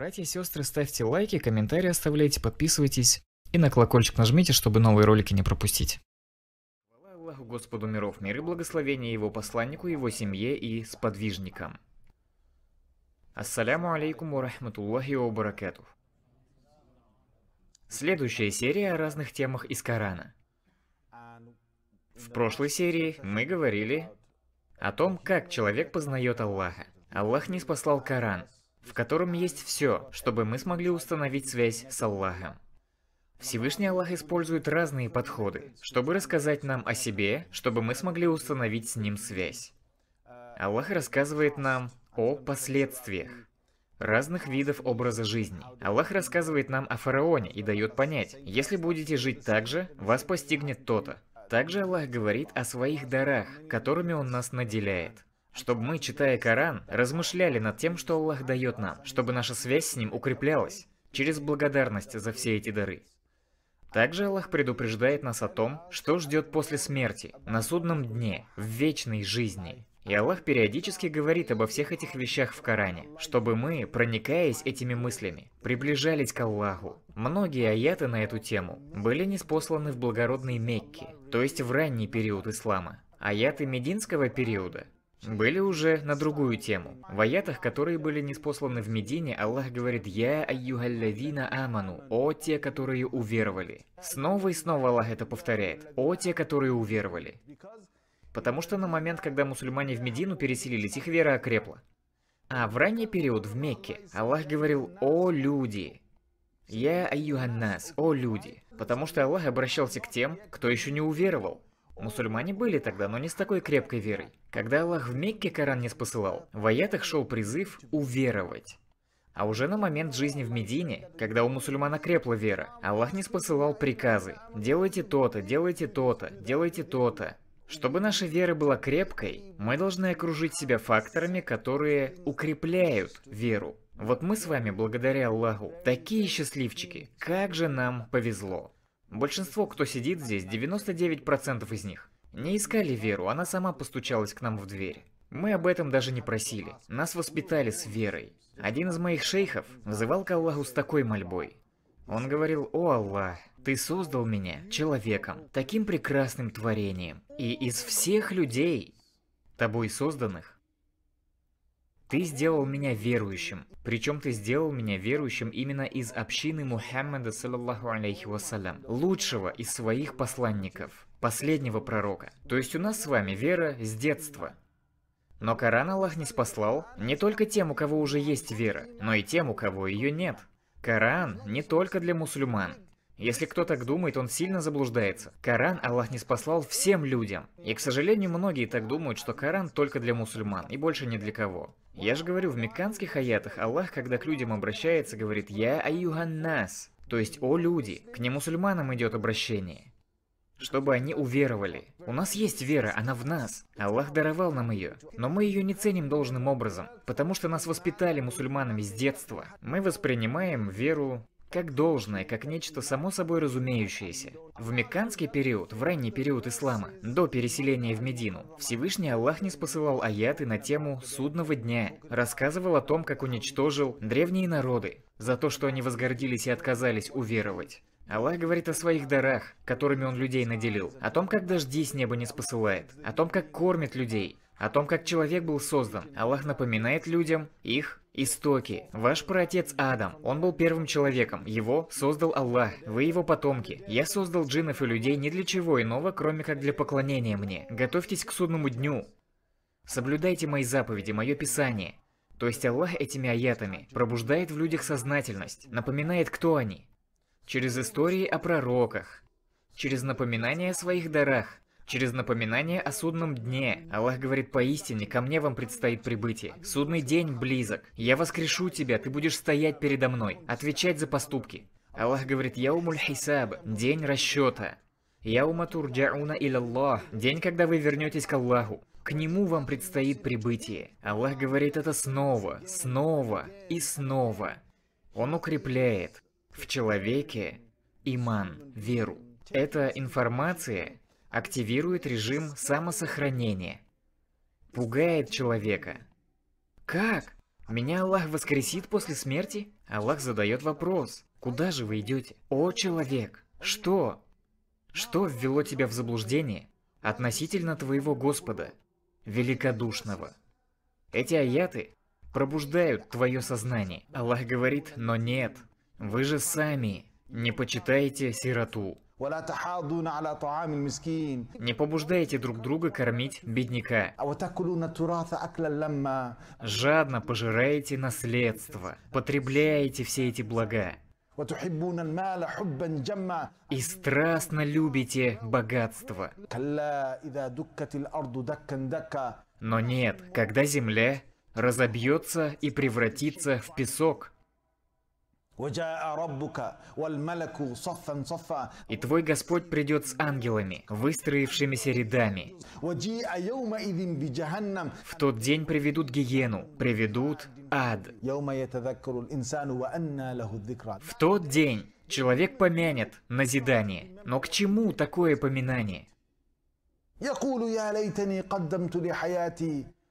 Братья и сестры, ставьте лайки, комментарии оставляйте, подписывайтесь и на колокольчик нажмите, чтобы новые ролики не пропустить. Хвала Аллаху Господу миров, мир и благословения его посланнику, его семье и сподвижникам. Ассаляму алейкум урахматуллахи рахматуллахи Следующая серия о разных темах из Корана. В прошлой серии мы говорили о том, как человек познает Аллаха. Аллах не спасал Коран, в котором есть все, чтобы мы смогли установить связь с Аллахом. Всевышний Аллах использует разные подходы, чтобы рассказать нам о себе, чтобы мы смогли установить с Ним связь. Аллах рассказывает нам о последствиях разных видов образа жизни. Аллах рассказывает нам о фараоне и дает понять, если будете жить так же, вас постигнет то-то. Также Аллах говорит о своих дарах, которыми Он нас наделяет. Чтобы мы, читая Коран, размышляли над тем, что Аллах дает нам, чтобы наша связь с Ним укреплялась через благодарность за все эти дары. Также Аллах предупреждает нас о том, что ждет после смерти, на судном дне, в вечной жизни. И Аллах периодически говорит обо всех этих вещах в Коране, чтобы мы, проникаясь этими мыслями, приближались к Аллаху. Многие аяты на эту тему были неспосланы в благородной Мекке, то есть в ранний период ислама. Аяты мединского периода были уже на другую тему. В аятах, которые были неспосланы в Медине, Аллах говорит «Я айюгаллавина аману, о те, которые уверовали». Снова и снова Аллах это повторяет «О те, которые уверовали». Потому что на момент, когда мусульмане в Медину переселились, их вера окрепла. А в ранний период в Мекке Аллах говорил «О люди». «Я айюганнас, о люди». Потому что Аллах обращался к тем, кто еще не уверовал. Мусульмане были тогда, но не с такой крепкой верой. Когда Аллах в Мекке Коран не спосылал, в аятах шел призыв «уверовать». А уже на момент жизни в Медине, когда у мусульмана крепла вера, Аллах не спосылал приказы «делайте то-то, делайте то-то, делайте то-то». Чтобы наша вера была крепкой, мы должны окружить себя факторами, которые укрепляют веру. Вот мы с вами, благодаря Аллаху, такие счастливчики. Как же нам повезло. Большинство, кто сидит здесь, 99% из них, не искали веру, она сама постучалась к нам в дверь. Мы об этом даже не просили. Нас воспитали с верой. Один из моих шейхов взывал к Аллаху с такой мольбой. Он говорил, «О Аллах, Ты создал меня человеком, таким прекрасным творением, и из всех людей, тобой созданных, ты сделал меня верующим. Причем ты сделал меня верующим именно из общины Мухаммада, саллаллаху алейхи вассалям, лучшего из своих посланников, последнего пророка. То есть у нас с вами вера с детства. Но Коран Аллах не спаслал не только тем, у кого уже есть вера, но и тем, у кого ее нет. Коран не только для мусульман. Если кто так думает, он сильно заблуждается. Коран Аллах не спасал всем людям. И, к сожалению, многие так думают, что Коран только для мусульман и больше ни для кого. Я же говорю, в мекканских аятах Аллах, когда к людям обращается, говорит «Я нас, то есть «О люди». К не мусульманам идет обращение чтобы они уверовали. У нас есть вера, она в нас. Аллах даровал нам ее, но мы ее не ценим должным образом, потому что нас воспитали мусульманами с детства. Мы воспринимаем веру как должное, как нечто само собой разумеющееся. В Мекканский период, в ранний период ислама, до переселения в Медину, Всевышний Аллах не спосылал аяты на тему «Судного дня», рассказывал о том, как уничтожил древние народы, за то, что они возгордились и отказались уверовать. Аллах говорит о своих дарах, которыми Он людей наделил, о том, как дожди с неба не спосылает, о том, как кормит людей, о том, как человек был создан. Аллах напоминает людям их Истоки. Ваш праотец Адам. Он был первым человеком. Его создал Аллах. Вы его потомки. Я создал джинов и людей не для чего иного, кроме как для поклонения мне. Готовьтесь к судному дню. Соблюдайте мои заповеди, мое писание. То есть Аллах этими аятами пробуждает в людях сознательность, напоминает, кто они. Через истории о пророках, через напоминание о своих дарах, Через напоминание о судном дне Аллах говорит поистине, ко мне вам предстоит прибытие. Судный день близок. Я воскрешу тебя, ты будешь стоять передо мной, отвечать за поступки. Аллах говорит, Яумуль Хисаб, день расчета. Яума турджауна Аллах, день, когда вы вернетесь к Аллаху. К нему вам предстоит прибытие. Аллах говорит это снова, снова и снова. Он укрепляет в человеке иман, веру. Эта информация, активирует режим самосохранения. Пугает человека. Как? Меня Аллах воскресит после смерти? Аллах задает вопрос. Куда же вы идете? О, человек! Что? Что ввело тебя в заблуждение относительно твоего Господа, великодушного? Эти аяты пробуждают твое сознание. Аллах говорит, но нет, вы же сами не почитаете сироту. Не побуждайте друг друга кормить бедняка. А Жадно пожираете наследство, потребляете все эти блага. И страстно любите богатство. Но нет, когда земля разобьется и превратится в песок, и твой Господь придет с ангелами, выстроившимися рядами. В тот день приведут гиену, приведут ад. В тот день человек помянет назидание. Но к чему такое поминание?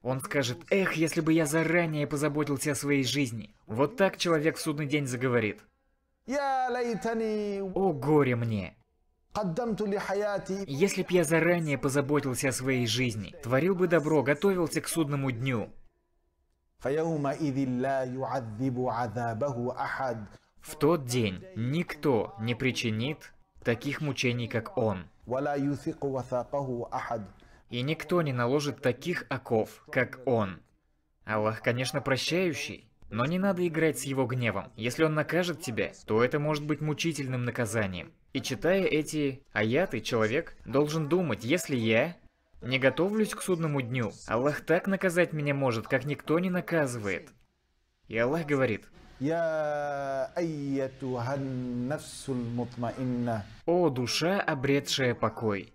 Он скажет, эх, если бы я заранее позаботился о своей жизни. Вот так человек в судный день заговорит. О горе мне! Если б я заранее позаботился о своей жизни, творил бы добро, готовился к судному дню. В тот день никто не причинит таких мучений, как он и никто не наложит таких оков, как он. Аллах, конечно, прощающий, но не надо играть с его гневом. Если он накажет тебя, то это может быть мучительным наказанием. И читая эти аяты, человек должен думать, если я не готовлюсь к судному дню, Аллах так наказать меня может, как никто не наказывает. И Аллах говорит, «О душа, обретшая покой,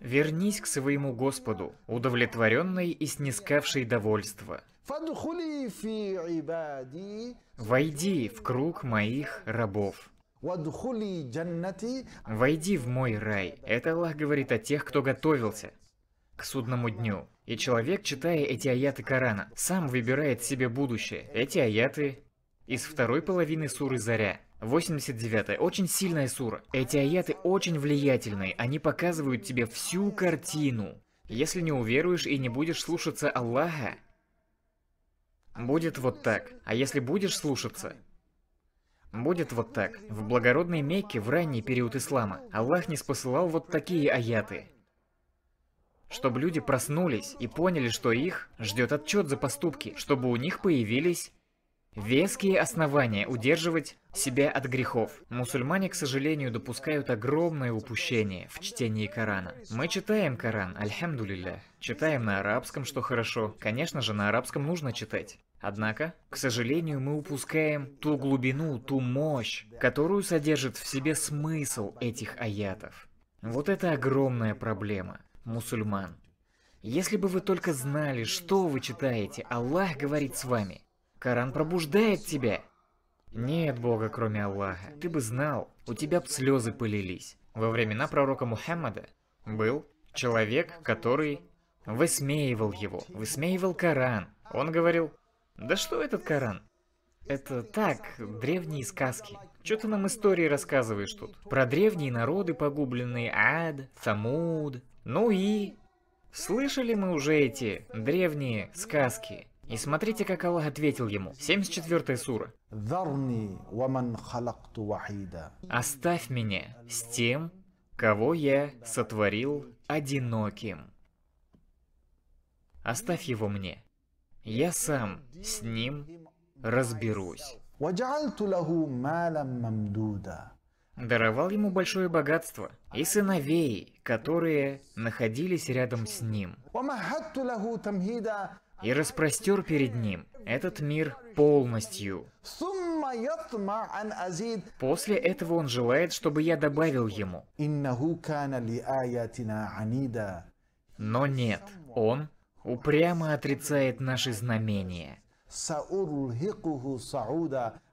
Вернись к своему Господу, удовлетворенной и снискавшей довольство. Войди в круг моих рабов. Войди в мой рай. Это Аллах говорит о тех, кто готовился к судному дню. И человек, читая эти аяты Корана, сам выбирает себе будущее. Эти аяты из второй половины суры Заря. 89. -е. Очень сильная сура. Эти аяты очень влиятельные, они показывают тебе всю картину. Если не уверуешь и не будешь слушаться Аллаха, будет вот так. А если будешь слушаться, будет вот так. В благородной Мекке в ранний период ислама Аллах не спосылал вот такие аяты. Чтобы люди проснулись и поняли, что их ждет отчет за поступки, чтобы у них появились Веские основания удерживать себя от грехов. Мусульмане, к сожалению, допускают огромное упущение в чтении Корана. Мы читаем Коран, альхамдулилля. Читаем на арабском, что хорошо. Конечно же, на арабском нужно читать. Однако, к сожалению, мы упускаем ту глубину, ту мощь, которую содержит в себе смысл этих аятов. Вот это огромная проблема мусульман. Если бы вы только знали, что вы читаете, Аллах говорит с вами – Коран пробуждает тебя. Нет Бога, кроме Аллаха. Ты бы знал, у тебя б слезы пылились. Во времена пророка Мухаммада был человек, который высмеивал его, высмеивал Коран. Он говорил, да что этот Коран? Это так, древние сказки. Чё ты нам истории рассказываешь тут? Про древние народы погубленные, Ад, Самуд. Ну и... Слышали мы уже эти древние сказки? И смотрите, как Аллах ответил ему. 74 сура. «Оставь меня с тем, кого я сотворил одиноким. Оставь его мне. Я сам с ним разберусь». Даровал ему большое богатство и сыновей, которые находились рядом с ним и распростер перед ним этот мир полностью. После этого он желает, чтобы я добавил ему. Но нет, он упрямо отрицает наши знамения.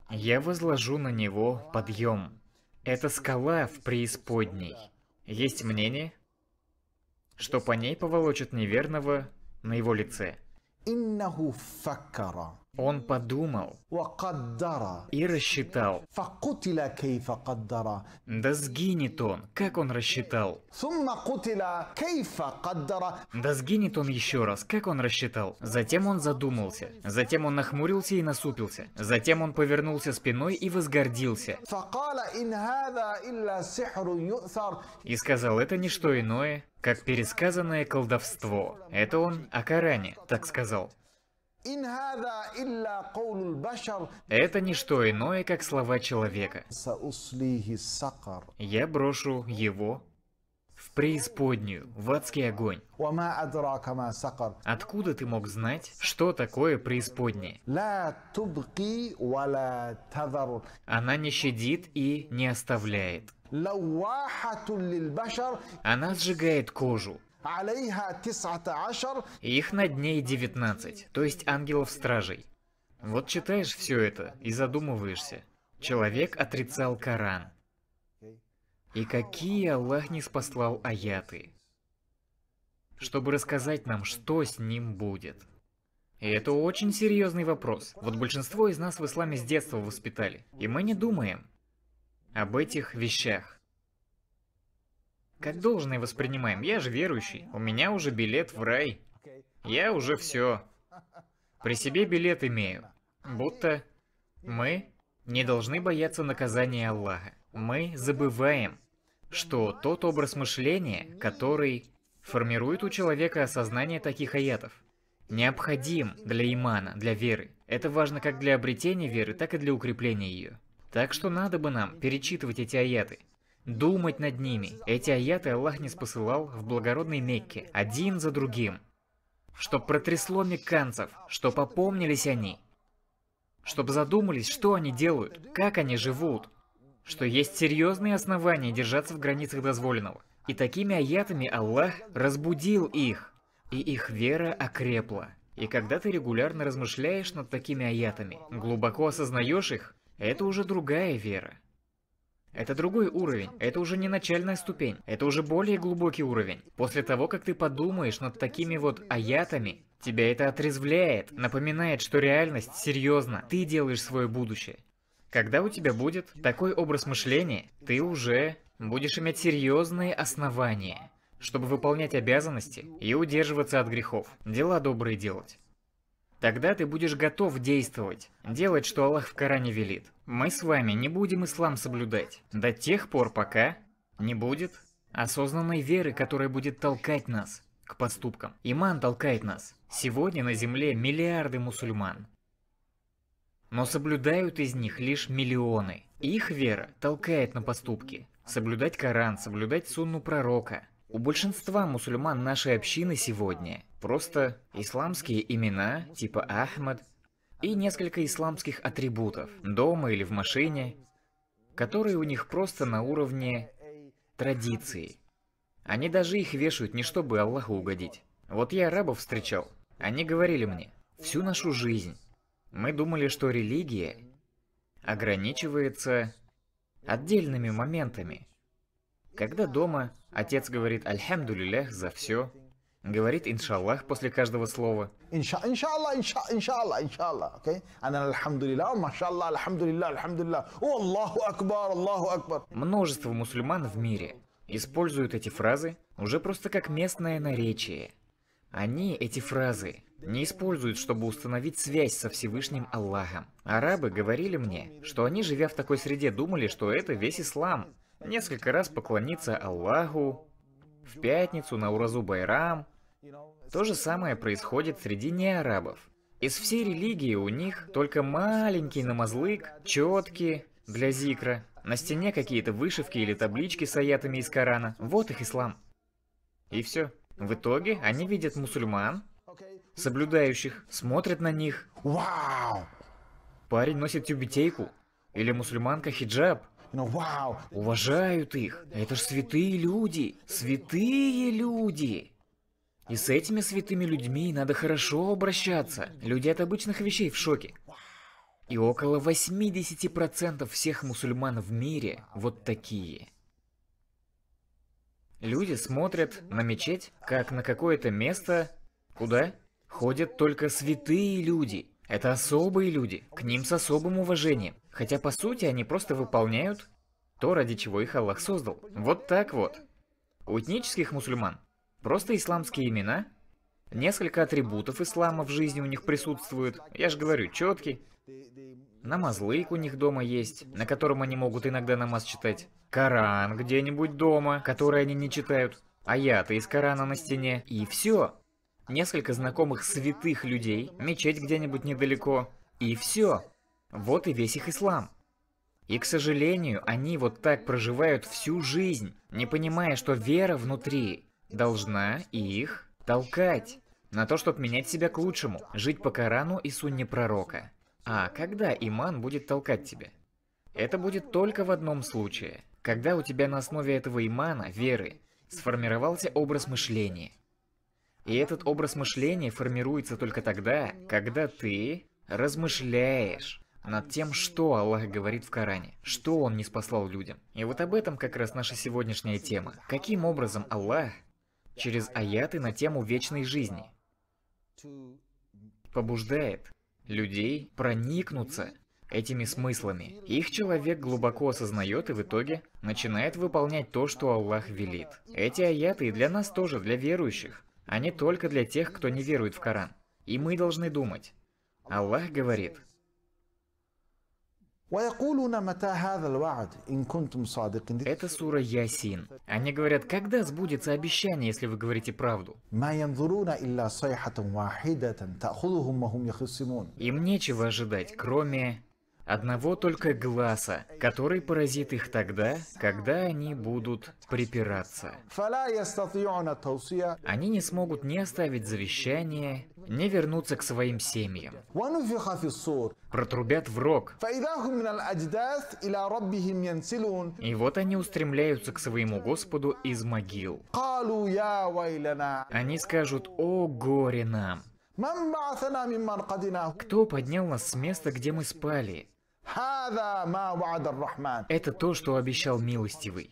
Я возложу на него подъем. Это скала в преисподней. Есть мнение, что по ней поволочат неверного на его лице. انه فكر Он подумал и рассчитал. Да сгинет он, как он рассчитал. Да сгинет он еще раз, как он рассчитал. Затем он задумался. Затем он нахмурился и насупился. Затем он повернулся спиной и возгордился. И сказал, это не что иное, как пересказанное колдовство. Это он о Коране так сказал. Это не что иное, как слова человека. Я брошу его в преисподнюю, в адский огонь. Откуда ты мог знать, что такое преисподнее? Она не щадит и не оставляет. Она сжигает кожу. Их на дне 19, то есть ангелов-стражей. Вот читаешь все это и задумываешься. Человек отрицал Коран. И какие Аллах не спаслал аяты, чтобы рассказать нам, что с ним будет. И это очень серьезный вопрос. Вот большинство из нас в исламе с детства воспитали, и мы не думаем об этих вещах. Как должное воспринимаем? Я же верующий. У меня уже билет в рай. Я уже все. При себе билет имею. Будто мы не должны бояться наказания Аллаха. Мы забываем, что тот образ мышления, который формирует у человека осознание таких аятов, необходим для имана, для веры. Это важно как для обретения веры, так и для укрепления ее. Так что надо бы нам перечитывать эти аяты, думать над ними. Эти аяты Аллах не спосылал в благородной Мекке, один за другим. Чтоб протрясло мекканцев, чтоб опомнились они. Чтоб задумались, что они делают, как они живут. Что есть серьезные основания держаться в границах дозволенного. И такими аятами Аллах разбудил их, и их вера окрепла. И когда ты регулярно размышляешь над такими аятами, глубоко осознаешь их, это уже другая вера. Это другой уровень, это уже не начальная ступень, это уже более глубокий уровень. После того, как ты подумаешь над такими вот аятами, тебя это отрезвляет, напоминает, что реальность серьезна, ты делаешь свое будущее. Когда у тебя будет такой образ мышления, ты уже будешь иметь серьезные основания, чтобы выполнять обязанности и удерживаться от грехов, дела добрые делать. Тогда ты будешь готов действовать, делать, что Аллах в Коране велит. Мы с вами не будем ислам соблюдать до тех пор, пока не будет осознанной веры, которая будет толкать нас к поступкам. Иман толкает нас. Сегодня на земле миллиарды мусульман. Но соблюдают из них лишь миллионы. Их вера толкает на поступки. Соблюдать Коран, соблюдать сунну пророка. У большинства мусульман нашей общины сегодня Просто исламские имена, типа Ахмад, и несколько исламских атрибутов, дома или в машине, которые у них просто на уровне традиции. Они даже их вешают не чтобы Аллаху угодить. Вот я арабов встречал, они говорили мне, всю нашу жизнь мы думали, что религия ограничивается отдельными моментами. Когда дома отец говорит «Альхамдулилях» за все, Говорит иншаллах после каждого слова. Множество мусульман в мире используют эти фразы уже просто как местное наречие. Они эти фразы не используют, чтобы установить связь со Всевышним Аллахом. Арабы говорили мне, что они, живя в такой среде, думали, что это весь ислам. Несколько раз поклониться Аллаху, в пятницу на Уразу Байрам, то же самое происходит среди неарабов. Из всей религии у них только маленький намазлык, четки для зикра, на стене какие-то вышивки или таблички с аятами из Корана. Вот их ислам. И все. В итоге они видят мусульман, соблюдающих, смотрят на них. Вау! Парень носит тюбетейку. Или мусульманка хиджаб. Ну, Уважают их. Это ж святые люди. Святые люди. И с этими святыми людьми надо хорошо обращаться. Люди от обычных вещей в шоке. И около 80% всех мусульман в мире вот такие. Люди смотрят на мечеть, как на какое-то место, куда ходят только святые люди. Это особые люди, к ним с особым уважением. Хотя по сути они просто выполняют то, ради чего их Аллах создал. Вот так вот. У этнических мусульман Просто исламские имена? Несколько атрибутов ислама в жизни у них присутствуют. Я же говорю, четкий. Намазлык у них дома есть, на котором они могут иногда намаз читать. Коран где-нибудь дома, который они не читают. Аяты из Корана на стене. И все. Несколько знакомых святых людей, мечеть где-нибудь недалеко. И все. Вот и весь их ислам. И, к сожалению, они вот так проживают всю жизнь, не понимая, что вера внутри должна их толкать на то, чтобы менять себя к лучшему, жить по Корану и Сунне Пророка. А когда иман будет толкать тебя? Это будет только в одном случае, когда у тебя на основе этого имана, веры, сформировался образ мышления. И этот образ мышления формируется только тогда, когда ты размышляешь над тем, что Аллах говорит в Коране, что Он не спасал людям. И вот об этом как раз наша сегодняшняя тема. Каким образом Аллах через аяты на тему вечной жизни. Побуждает людей проникнуться этими смыслами. Их человек глубоко осознает и в итоге начинает выполнять то, что Аллах велит. Эти аяты и для нас тоже, для верующих, а не только для тех, кто не верует в Коран. И мы должны думать. Аллах говорит, это сура Ясин. Они говорят, когда сбудется обещание, если вы говорите правду? Им нечего ожидать, кроме Одного только гласа, который поразит их тогда, когда они будут припираться. Они не смогут ни оставить завещание, не вернуться к своим семьям. Протрубят в рог. И вот они устремляются к своему Господу из могил. Они скажут «О горе нам!» Кто поднял нас с места, где мы спали? Это то, что обещал милостивый.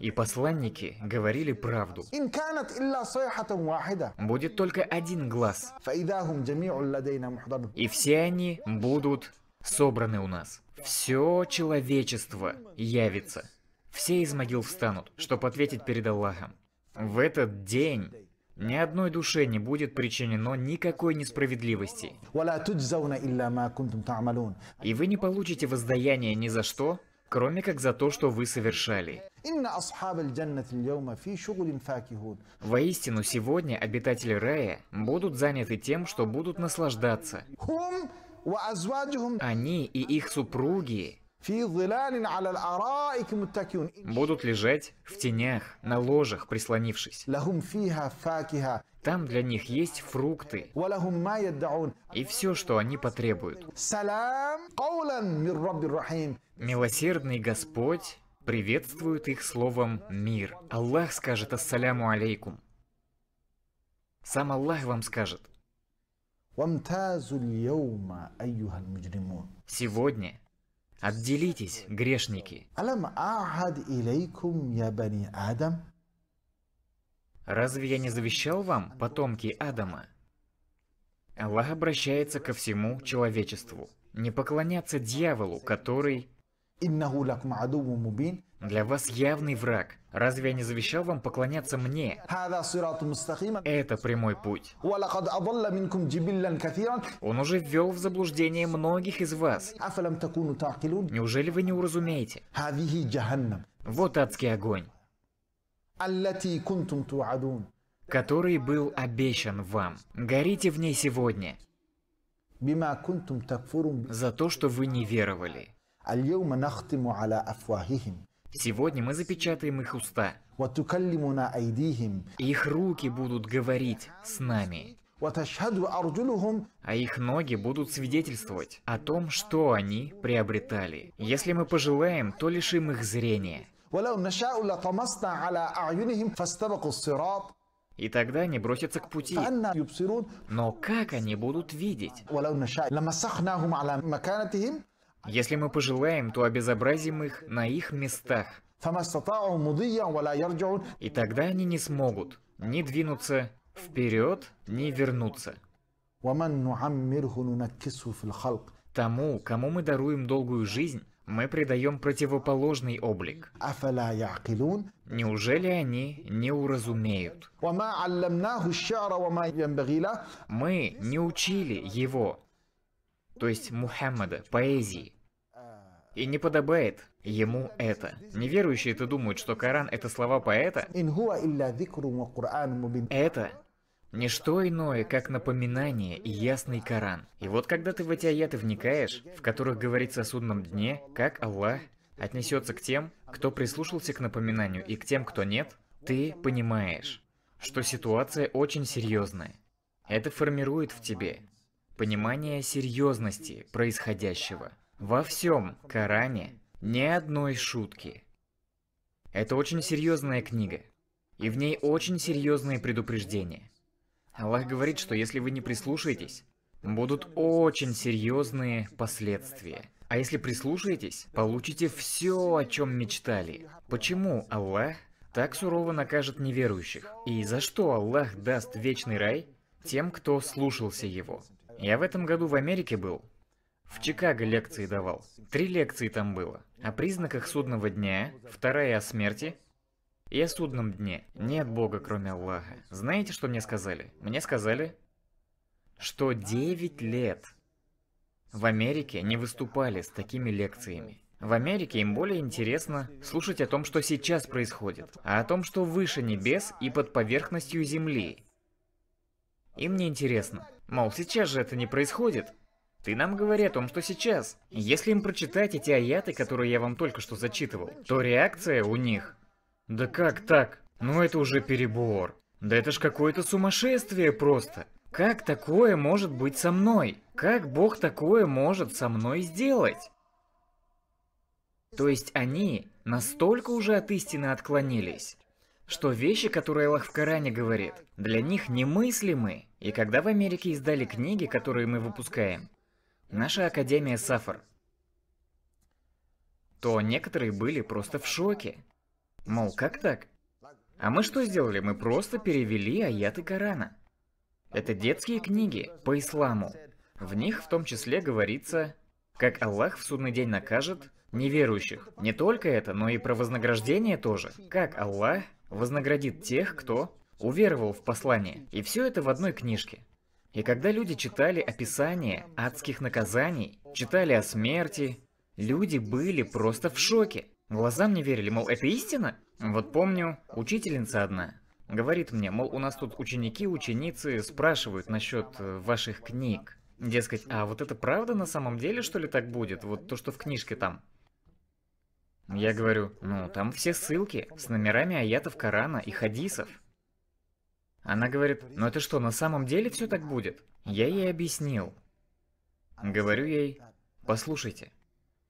И посланники говорили правду. Будет только один глаз. И все они будут собраны у нас. Все человечество явится. Все из могил встанут, чтобы ответить перед Аллахом. В этот день ни одной душе не будет причинено никакой несправедливости. И вы не получите воздаяние ни за что, кроме как за то, что вы совершали. Воистину, сегодня обитатели рая будут заняты тем, что будут наслаждаться. Они и их супруги будут лежать в тенях, на ложах, прислонившись. Там для них есть фрукты и все, что они потребуют. Милосердный Господь приветствует их словом «мир». Аллах скажет «Ассаляму алейкум». Сам Аллах вам скажет. Сегодня Отделитесь, грешники. Разве я не завещал вам, потомки Адама? Аллах обращается ко всему человечеству. Не поклоняться дьяволу, который... Для вас явный враг. Разве я не завещал вам поклоняться мне? Это прямой путь. Он уже ввел в заблуждение многих из вас. Неужели вы не уразумеете? Вот адский огонь, который был обещан вам. Горите в ней сегодня за то, что вы не веровали. Сегодня мы запечатаем их уста. Их руки будут говорить с нами. А их ноги будут свидетельствовать о том, что они приобретали. Если мы пожелаем, то лишим их зрения. И тогда они бросятся к пути. Но как они будут видеть? Если мы пожелаем, то обезобразим их на их местах. И тогда они не смогут ни двинуться вперед, ни вернуться. Тому, кому мы даруем долгую жизнь, мы придаем противоположный облик. Неужели они не уразумеют? Мы не учили его, то есть Мухаммада, поэзии. И не подобает ему это. Неверующие это думают, что Коран это слова поэта. Это не что иное, как напоминание и ясный Коран. И вот когда ты в эти аяты вникаешь, в которых говорится о судном дне, как Аллах отнесется к тем, кто прислушался к напоминанию, и к тем, кто нет, ты понимаешь, что ситуация очень серьезная. Это формирует в тебе понимание серьезности происходящего. Во всем Коране ни одной шутки. Это очень серьезная книга, и в ней очень серьезные предупреждения. Аллах говорит, что если вы не прислушаетесь, будут очень серьезные последствия. А если прислушаетесь, получите все, о чем мечтали. Почему Аллах так сурово накажет неверующих? И за что Аллах даст вечный рай тем, кто слушался его? Я в этом году в Америке был, в Чикаго лекции давал. Три лекции там было. О признаках судного дня, вторая о смерти и о судном дне. Нет Бога, кроме Аллаха. Знаете, что мне сказали? Мне сказали, что 9 лет в Америке не выступали с такими лекциями. В Америке им более интересно слушать о том, что сейчас происходит, а о том, что выше небес и под поверхностью Земли. Им не интересно. Мол, сейчас же это не происходит, ты нам говори о том, что сейчас. Если им прочитать эти аяты, которые я вам только что зачитывал, то реакция у них... Да как так? Ну это уже перебор. Да это ж какое-то сумасшествие просто. Как такое может быть со мной? Как Бог такое может со мной сделать? То есть они настолько уже от истины отклонились, что вещи, которые Аллах в Коране говорит, для них немыслимы. И когда в Америке издали книги, которые мы выпускаем, наша Академия Сафар, то некоторые были просто в шоке. Мол, как так? А мы что сделали? Мы просто перевели аяты Корана. Это детские книги по исламу. В них в том числе говорится, как Аллах в судный день накажет неверующих. Не только это, но и про вознаграждение тоже. Как Аллах вознаградит тех, кто уверовал в послание. И все это в одной книжке. И когда люди читали описание адских наказаний, читали о смерти, люди были просто в шоке. Глазам не верили, мол, это истина? Вот помню, учительница одна говорит мне, мол, у нас тут ученики, ученицы спрашивают насчет э, ваших книг. Дескать, а вот это правда на самом деле, что ли, так будет? Вот то, что в книжке там. Я говорю, ну, там все ссылки с номерами аятов Корана и хадисов. Она говорит, "Но «Ну это что, на самом деле все так будет? Я ей объяснил. Говорю ей, послушайте,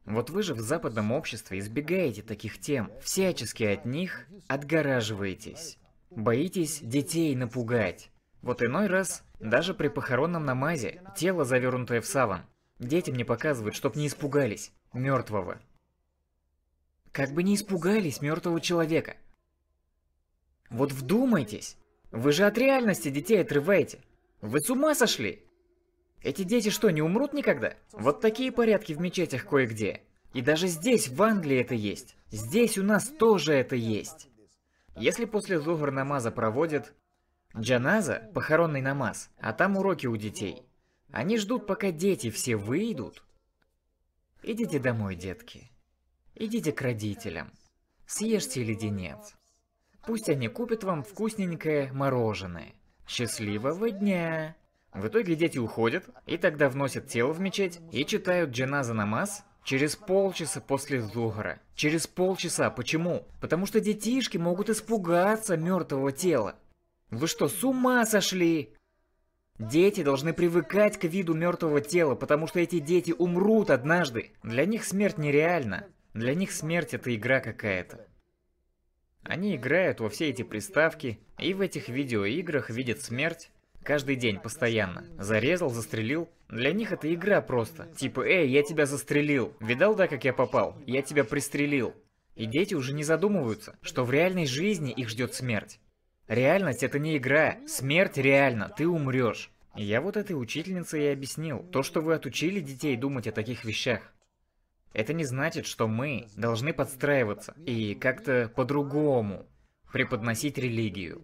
вот вы же в западном обществе избегаете таких тем, всячески от них отгораживаетесь. Боитесь детей напугать. Вот иной раз, даже при похоронном намазе, тело завернутое в саван. Детям не показывают, чтоб не испугались мертвого. Как бы не испугались мертвого человека. Вот вдумайтесь, вы же от реальности детей отрываете. Вы с ума сошли? Эти дети что, не умрут никогда? Вот такие порядки в мечетях кое-где. И даже здесь, в Англии, это есть. Здесь у нас тоже это есть. Если после зухр намаза проводят джаназа, похоронный намаз, а там уроки у детей, они ждут, пока дети все выйдут. Идите домой, детки. Идите к родителям. Съешьте леденец. Пусть они купят вам вкусненькое мороженое. Счастливого дня! В итоге дети уходят, и тогда вносят тело в мечеть и читают джаназа намаз через полчаса после зухара. Через полчаса. Почему? Потому что детишки могут испугаться мертвого тела. Вы что, с ума сошли? Дети должны привыкать к виду мертвого тела, потому что эти дети умрут однажды. Для них смерть нереальна. Для них смерть это игра какая-то. Они играют во все эти приставки и в этих видеоиграх видят смерть каждый день, постоянно. Зарезал, застрелил. Для них это игра просто. Типа, эй, я тебя застрелил. Видал, да, как я попал? Я тебя пристрелил. И дети уже не задумываются, что в реальной жизни их ждет смерть. Реальность это не игра. Смерть реально, ты умрешь. Я вот этой учительнице и объяснил. То, что вы отучили детей думать о таких вещах. Это не значит, что мы должны подстраиваться и как-то по-другому преподносить религию.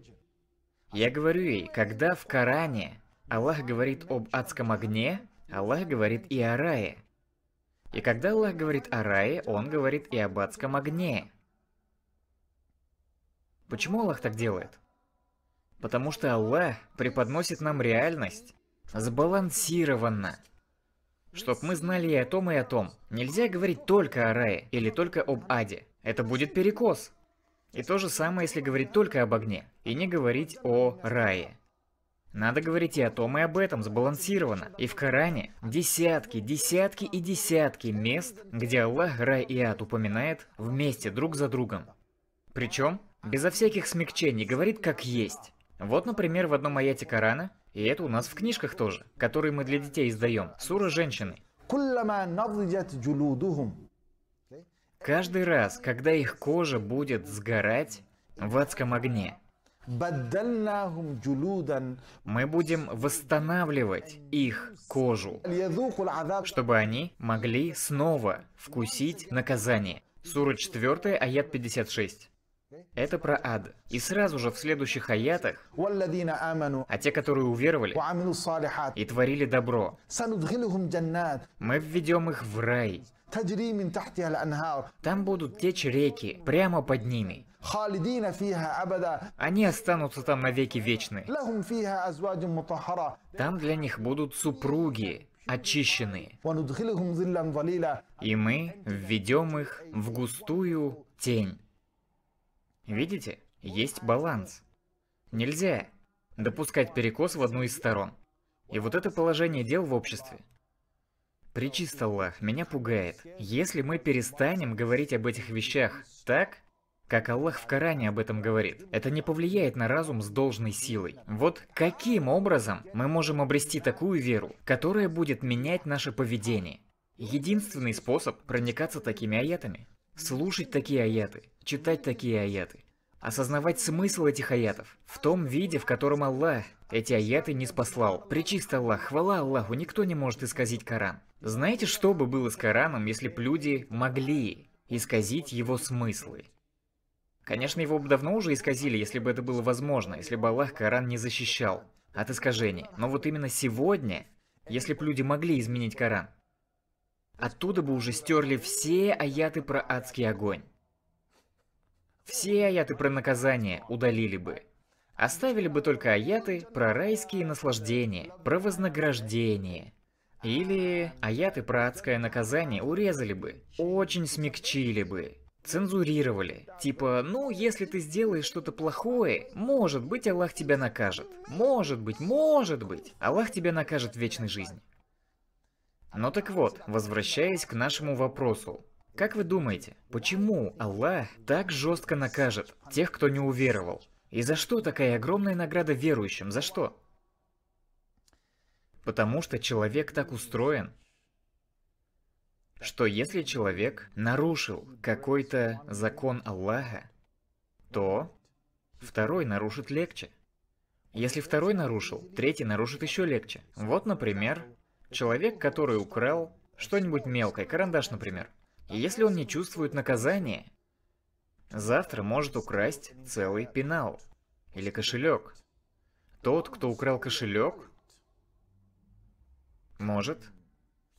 Я говорю ей, когда в Коране Аллах говорит об адском огне, Аллах говорит и о рае. И когда Аллах говорит о рае, он говорит и об адском огне. Почему Аллах так делает? Потому что Аллах преподносит нам реальность сбалансированно. Чтоб мы знали и о том, и о том. Нельзя говорить только о рае или только об аде. Это будет перекос. И то же самое, если говорить только об огне и не говорить о рае. Надо говорить и о том, и об этом сбалансировано. И в Коране десятки, десятки и десятки мест, где Аллах рай и ад упоминает вместе друг за другом. Причем, безо всяких смягчений, говорит как есть. Вот, например, в одном аяте Корана и это у нас в книжках тоже, которые мы для детей издаем. Сура женщины. Каждый раз, когда их кожа будет сгорать в адском огне, мы будем восстанавливать их кожу, чтобы они могли снова вкусить наказание. Сура 4, аят 56. Это про ад. И сразу же в следующих аятах, а те, которые уверовали и творили добро, мы введем их в рай. Там будут течь реки прямо под ними. Они останутся там навеки вечны. Там для них будут супруги, очищенные. И мы введем их в густую тень. Видите? Есть баланс. Нельзя допускать перекос в одну из сторон. И вот это положение дел в обществе. Причист Аллах, меня пугает. Если мы перестанем говорить об этих вещах так, как Аллах в Коране об этом говорит, это не повлияет на разум с должной силой. Вот каким образом мы можем обрести такую веру, которая будет менять наше поведение? Единственный способ проникаться такими аятами – Слушать такие аяты, читать такие аяты, осознавать смысл этих аятов в том виде, в котором Аллах эти аяты не спаслал. Причист Аллах, хвала Аллаху, никто не может исказить Коран. Знаете, что бы было с Кораном, если бы люди могли исказить его смыслы? Конечно, его бы давно уже исказили, если бы это было возможно, если бы Аллах Коран не защищал от искажений. Но вот именно сегодня, если бы люди могли изменить Коран, Оттуда бы уже стерли все аяты про адский огонь. Все аяты про наказание удалили бы. Оставили бы только аяты про райские наслаждения, про вознаграждение. Или аяты про адское наказание урезали бы, очень смягчили бы, цензурировали. Типа, ну, если ты сделаешь что-то плохое, может быть, Аллах тебя накажет. Может быть, может быть, Аллах тебя накажет вечной жизнью. Но ну так вот, возвращаясь к нашему вопросу. Как вы думаете, почему Аллах так жестко накажет тех, кто не уверовал? И за что такая огромная награда верующим? За что? Потому что человек так устроен, что если человек нарушил какой-то закон Аллаха, то второй нарушит легче. Если второй нарушил, третий нарушит еще легче. Вот, например, Человек, который украл что-нибудь мелкое, карандаш, например. И если он не чувствует наказания, завтра может украсть целый пенал или кошелек. Тот, кто украл кошелек, может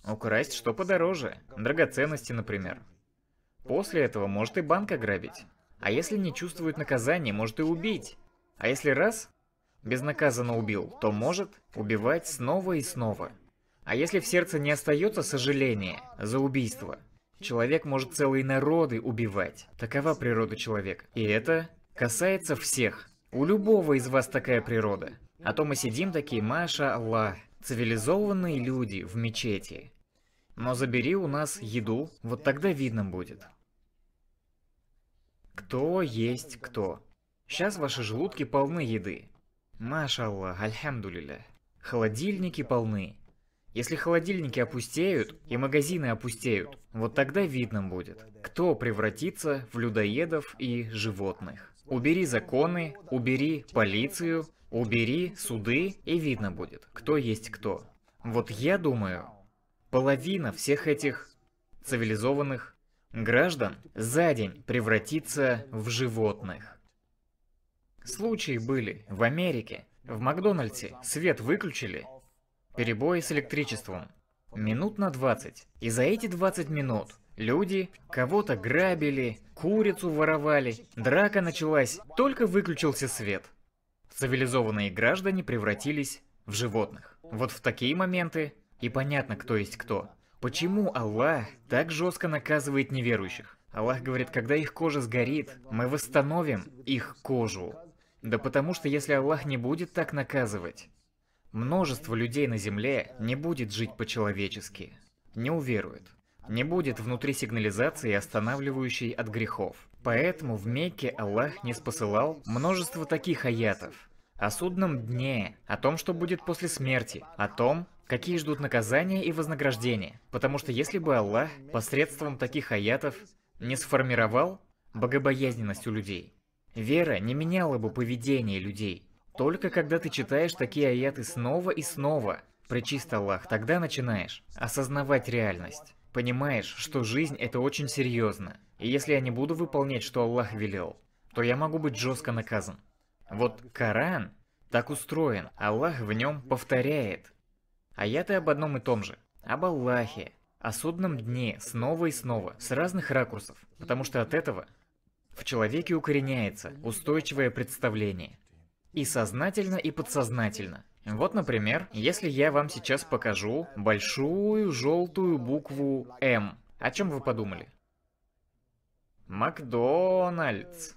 украсть что подороже, драгоценности, например. После этого может и банк ограбить. А если не чувствует наказания, может и убить. А если раз безнаказанно убил, то может убивать снова и снова. А если в сердце не остается сожаления за убийство? Человек может целые народы убивать. Такова природа человека. И это касается всех. У любого из вас такая природа. А то мы сидим такие, Маша, Аллах, цивилизованные люди в мечети. Но забери у нас еду, вот тогда видно будет. Кто есть кто. Сейчас ваши желудки полны еды. Маша Аллах, альхамдулиля. Холодильники полны. Если холодильники опустеют и магазины опустеют, вот тогда видно будет, кто превратится в людоедов и животных. Убери законы, убери полицию, убери суды, и видно будет, кто есть кто. Вот я думаю, половина всех этих цивилизованных граждан за день превратится в животных. Случаи были в Америке. В Макдональдсе свет выключили, Перебои с электричеством. Минут на 20. И за эти 20 минут люди кого-то грабили, курицу воровали, драка началась, только выключился свет. Цивилизованные граждане превратились в животных. Вот в такие моменты и понятно, кто есть кто. Почему Аллах так жестко наказывает неверующих? Аллах говорит, когда их кожа сгорит, мы восстановим их кожу. Да потому что если Аллах не будет так наказывать, Множество людей на Земле не будет жить по-человечески, не уверует, не будет внутри сигнализации, останавливающей от грехов. Поэтому в Мекке Аллах не спосылал множество таких аятов. О судном дне, о том, что будет после смерти, о том, какие ждут наказания и вознаграждения. Потому что если бы Аллах посредством таких аятов не сформировал богобоязненность у людей, вера не меняла бы поведение людей. Только когда ты читаешь такие аяты снова и снова, причист Аллах, тогда начинаешь осознавать реальность. Понимаешь, что жизнь это очень серьезно. И если я не буду выполнять, что Аллах велел, то я могу быть жестко наказан. Вот Коран так устроен, Аллах в нем повторяет. Аяты об одном и том же, об Аллахе, о судном дне снова и снова, с разных ракурсов, потому что от этого в человеке укореняется устойчивое представление. И сознательно, и подсознательно. Вот, например, если я вам сейчас покажу большую желтую букву «М», о чем вы подумали? Макдональдс.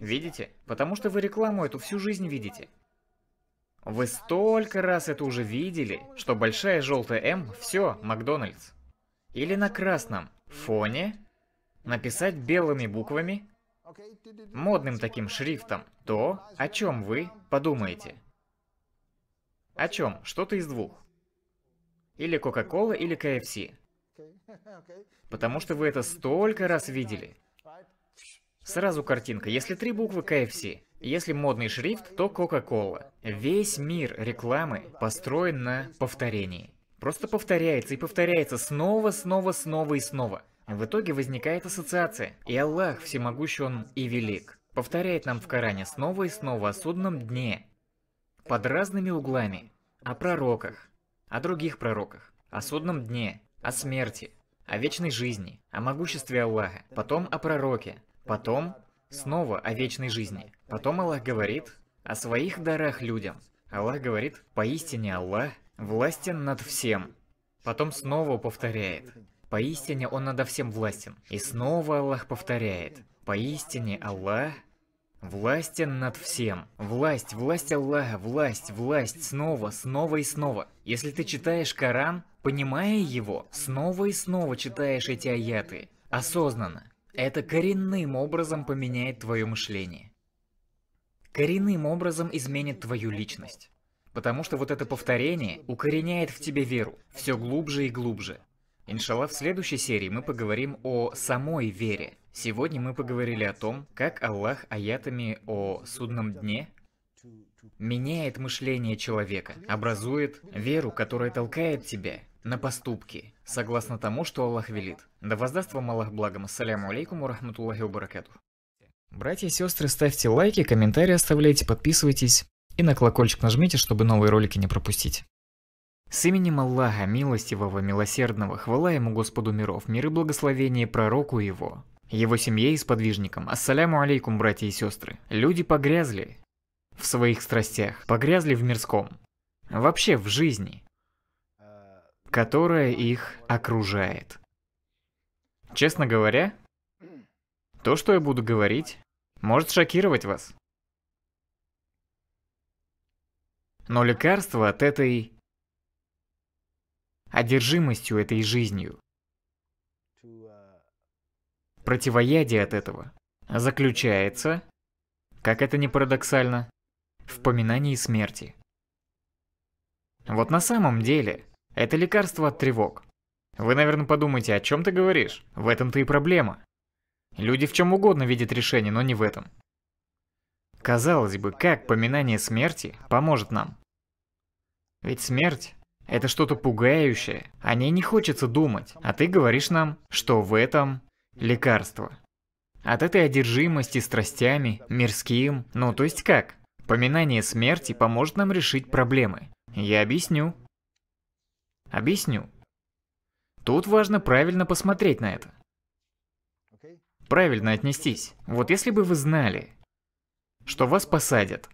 Видите? Потому что вы рекламу эту всю жизнь видите. Вы столько раз это уже видели, что большая желтая М – все, Макдональдс. Или на красном фоне написать белыми буквами модным таким шрифтом то, о чем вы подумаете. О чем? Что-то из двух. Или Coca-Cola, или KFC. Потому что вы это столько раз видели. Сразу картинка. Если три буквы KFC, если модный шрифт, то Coca-Cola. Весь мир рекламы построен на повторении. Просто повторяется и повторяется снова, снова, снова и снова. В итоге возникает ассоциация. И Аллах всемогущ Он и велик. Повторяет нам в Коране снова и снова о судном дне. Под разными углами. О пророках. О других пророках. О судном дне. О смерти. О вечной жизни. О могуществе Аллаха. Потом о пророке. Потом снова о вечной жизни. Потом Аллах говорит о своих дарах людям. Аллах говорит, поистине Аллах властен над всем. Потом снова повторяет, Поистине Он надо всем властен. И снова Аллах повторяет. Поистине Аллах Властен над всем. Власть, власть Аллаха, власть, власть, снова, снова и снова. Если ты читаешь Коран, понимая его, снова и снова читаешь эти аяты, осознанно, это коренным образом поменяет твое мышление. Коренным образом изменит твою личность. Потому что вот это повторение укореняет в тебе веру все глубже и глубже. Иншалла, в следующей серии мы поговорим о самой вере. Сегодня мы поговорили о том, как Аллах аятами о судном дне меняет мышление человека, образует веру, которая толкает тебя на поступки, согласно тому, что Аллах велит. Да воздаст вам Аллах благом. Ассаляму алейкум урахматуллахи рахматуллахи Братья и сестры, ставьте лайки, комментарии оставляйте, подписывайтесь и на колокольчик нажмите, чтобы новые ролики не пропустить. С именем Аллаха, милостивого, милосердного, хвала ему Господу миров, мир и благословение пророку его. Его семье и сподвижникам, ассаляму алейкум, братья и сестры. Люди погрязли в своих страстях, погрязли в мирском, вообще в жизни, которая их окружает. Честно говоря, то, что я буду говорить, может шокировать вас. Но лекарство от этой одержимостью этой жизнью. Противоядие от этого заключается, как это не парадоксально, в поминании смерти. Вот на самом деле, это лекарство от тревог. Вы, наверное, подумаете, о чем ты говоришь? В этом-то и проблема. Люди в чем угодно видят решение, но не в этом. Казалось бы, как поминание смерти поможет нам? Ведь смерть это что-то пугающее. О ней не хочется думать. А ты говоришь нам, что в этом лекарство. От этой одержимости страстями, мирским, ну то есть как? Поминание смерти поможет нам решить проблемы. Я объясню. Объясню. Тут важно правильно посмотреть на это. Правильно отнестись. Вот если бы вы знали, что вас посадят.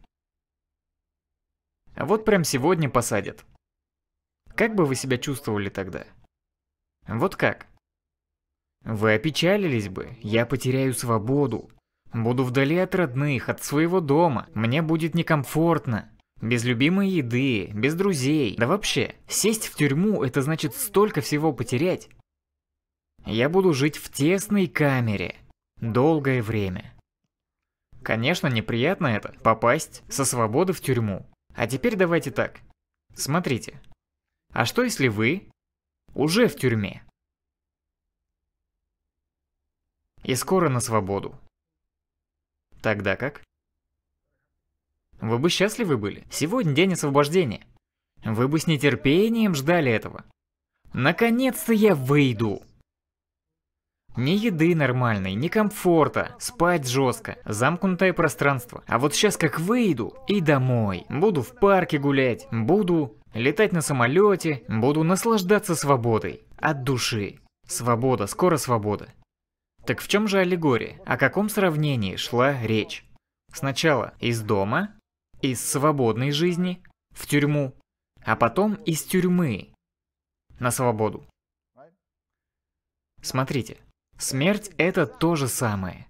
Вот прям сегодня посадят. Как бы вы себя чувствовали тогда? Вот как? Вы опечалились бы, я потеряю свободу. Буду вдали от родных, от своего дома, мне будет некомфортно. Без любимой еды, без друзей, да вообще, сесть в тюрьму это значит столько всего потерять. Я буду жить в тесной камере. Долгое время. Конечно, неприятно это, попасть со свободы в тюрьму. А теперь давайте так. Смотрите, а что если вы уже в тюрьме? И скоро на свободу. Тогда как? Вы бы счастливы были. Сегодня день освобождения. Вы бы с нетерпением ждали этого. Наконец-то я выйду. Ни еды нормальной, ни комфорта, спать жестко, замкнутое пространство. А вот сейчас как выйду и домой. Буду в парке гулять, буду летать на самолете, буду наслаждаться свободой. От души. Свобода, скоро свобода. Так в чем же аллегория? О каком сравнении шла речь? Сначала из дома, из свободной жизни, в тюрьму, а потом из тюрьмы на свободу. Смотрите, смерть это то же самое.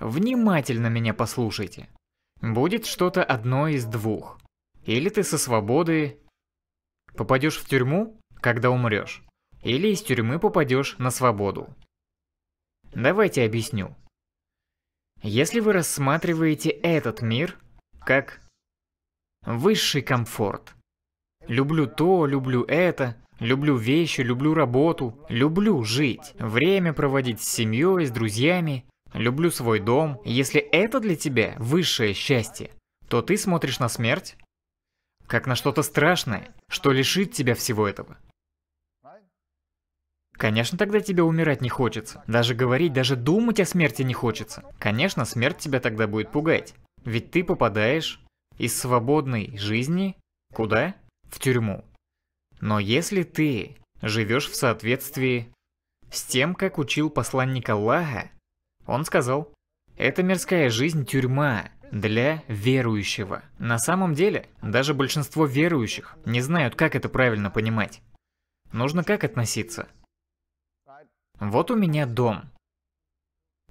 Внимательно меня послушайте. Будет что-то одно из двух. Или ты со свободы Попадешь в тюрьму, когда умрешь. Или из тюрьмы попадешь на свободу. Давайте объясню. Если вы рассматриваете этот мир как высший комфорт, люблю то, люблю это, люблю вещи, люблю работу, люблю жить, время проводить с семьей, с друзьями, люблю свой дом, если это для тебя высшее счастье, то ты смотришь на смерть как на что-то страшное, что лишит тебя всего этого. Конечно, тогда тебе умирать не хочется. Даже говорить, даже думать о смерти не хочется. Конечно, смерть тебя тогда будет пугать. Ведь ты попадаешь из свободной жизни куда? В тюрьму. Но если ты живешь в соответствии с тем, как учил посланник Аллаха, он сказал, «Это мирская жизнь тюрьма, для верующего. На самом деле, даже большинство верующих не знают, как это правильно понимать. Нужно как относиться? Вот у меня дом.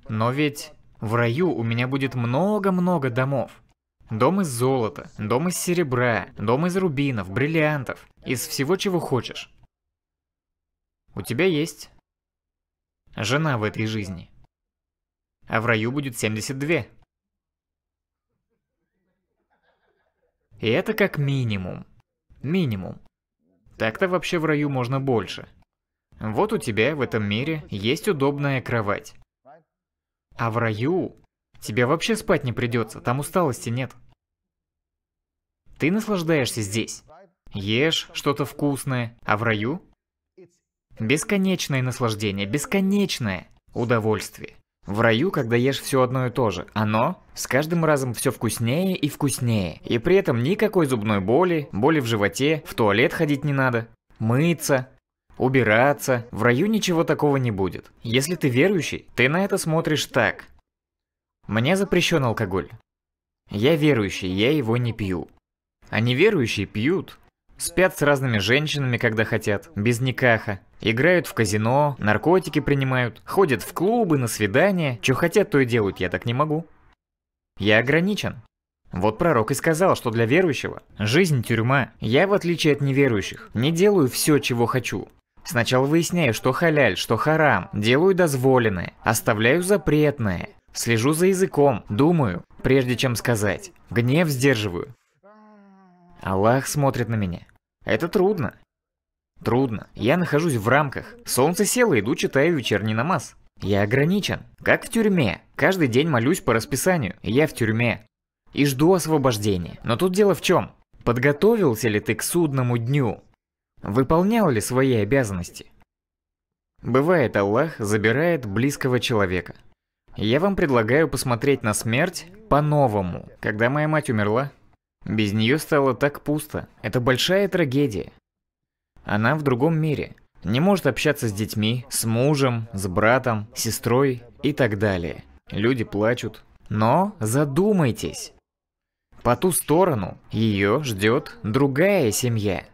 Но ведь в раю у меня будет много-много домов. Дом из золота, дом из серебра, дом из рубинов, бриллиантов, из всего, чего хочешь. У тебя есть жена в этой жизни. А в раю будет 72. И это как минимум. Минимум. Так-то вообще в раю можно больше. Вот у тебя в этом мире есть удобная кровать. А в раю тебе вообще спать не придется, там усталости нет. Ты наслаждаешься здесь. Ешь что-то вкусное, а в раю? Бесконечное наслаждение, бесконечное удовольствие. В раю, когда ешь все одно и то же, оно с каждым разом все вкуснее и вкуснее. И при этом никакой зубной боли, боли в животе, в туалет ходить не надо, мыться, убираться. В раю ничего такого не будет. Если ты верующий, ты на это смотришь так. Мне запрещен алкоголь. Я верующий, я его не пью. А неверующие пьют. Спят с разными женщинами, когда хотят, без никаха. Играют в казино, наркотики принимают, ходят в клубы, на свидания. Что хотят, то и делают, я так не могу. Я ограничен. Вот пророк и сказал, что для верующего жизнь тюрьма. Я, в отличие от неверующих, не делаю все, чего хочу. Сначала выясняю, что халяль, что харам, делаю дозволенное, оставляю запретное, слежу за языком, думаю, прежде чем сказать, гнев сдерживаю. Аллах смотрит на меня. Это трудно. Трудно. Я нахожусь в рамках. Солнце село, иду читаю вечерний намаз. Я ограничен. Как в тюрьме. Каждый день молюсь по расписанию. Я в тюрьме. И жду освобождения. Но тут дело в чем? Подготовился ли ты к судному дню? Выполнял ли свои обязанности? Бывает, Аллах забирает близкого человека. Я вам предлагаю посмотреть на смерть по-новому. Когда моя мать умерла, без нее стало так пусто. Это большая трагедия. Она в другом мире. Не может общаться с детьми, с мужем, с братом, сестрой и так далее. Люди плачут. Но задумайтесь. По ту сторону ее ждет другая семья.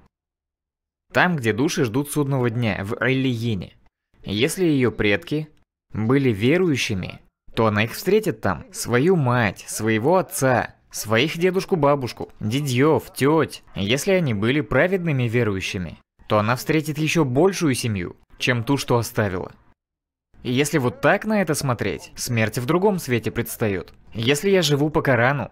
Там, где души ждут судного дня, в Эллиине. Если ее предки были верующими, то она их встретит там. Свою мать, своего отца, своих дедушку-бабушку, дедьев, теть, если они были праведными верующими то она встретит еще большую семью, чем ту, что оставила. И если вот так на это смотреть, смерть в другом свете предстает. Если я живу по Корану,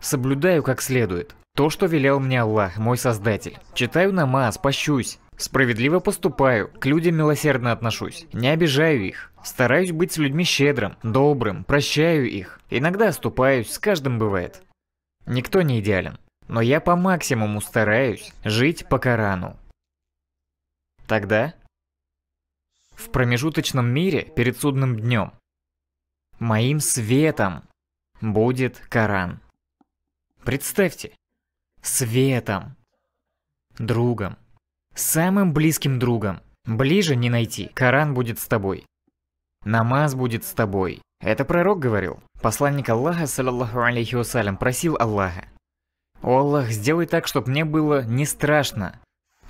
соблюдаю как следует то, что велел мне Аллах, мой Создатель, читаю намаз, пощусь, справедливо поступаю, к людям милосердно отношусь, не обижаю их, стараюсь быть с людьми щедрым, добрым, прощаю их, иногда оступаюсь, с каждым бывает. Никто не идеален, но я по максимуму стараюсь жить по Корану. Тогда? В промежуточном мире перед судным днем. Моим светом будет Коран. Представьте, светом, другом, самым близким другом. Ближе не найти, Коран будет с тобой. Намаз будет с тобой. Это пророк говорил. Посланник Аллаха, саллаллаху алейхи вассалям, просил Аллаха. «О Аллах, сделай так, чтобы мне было не страшно,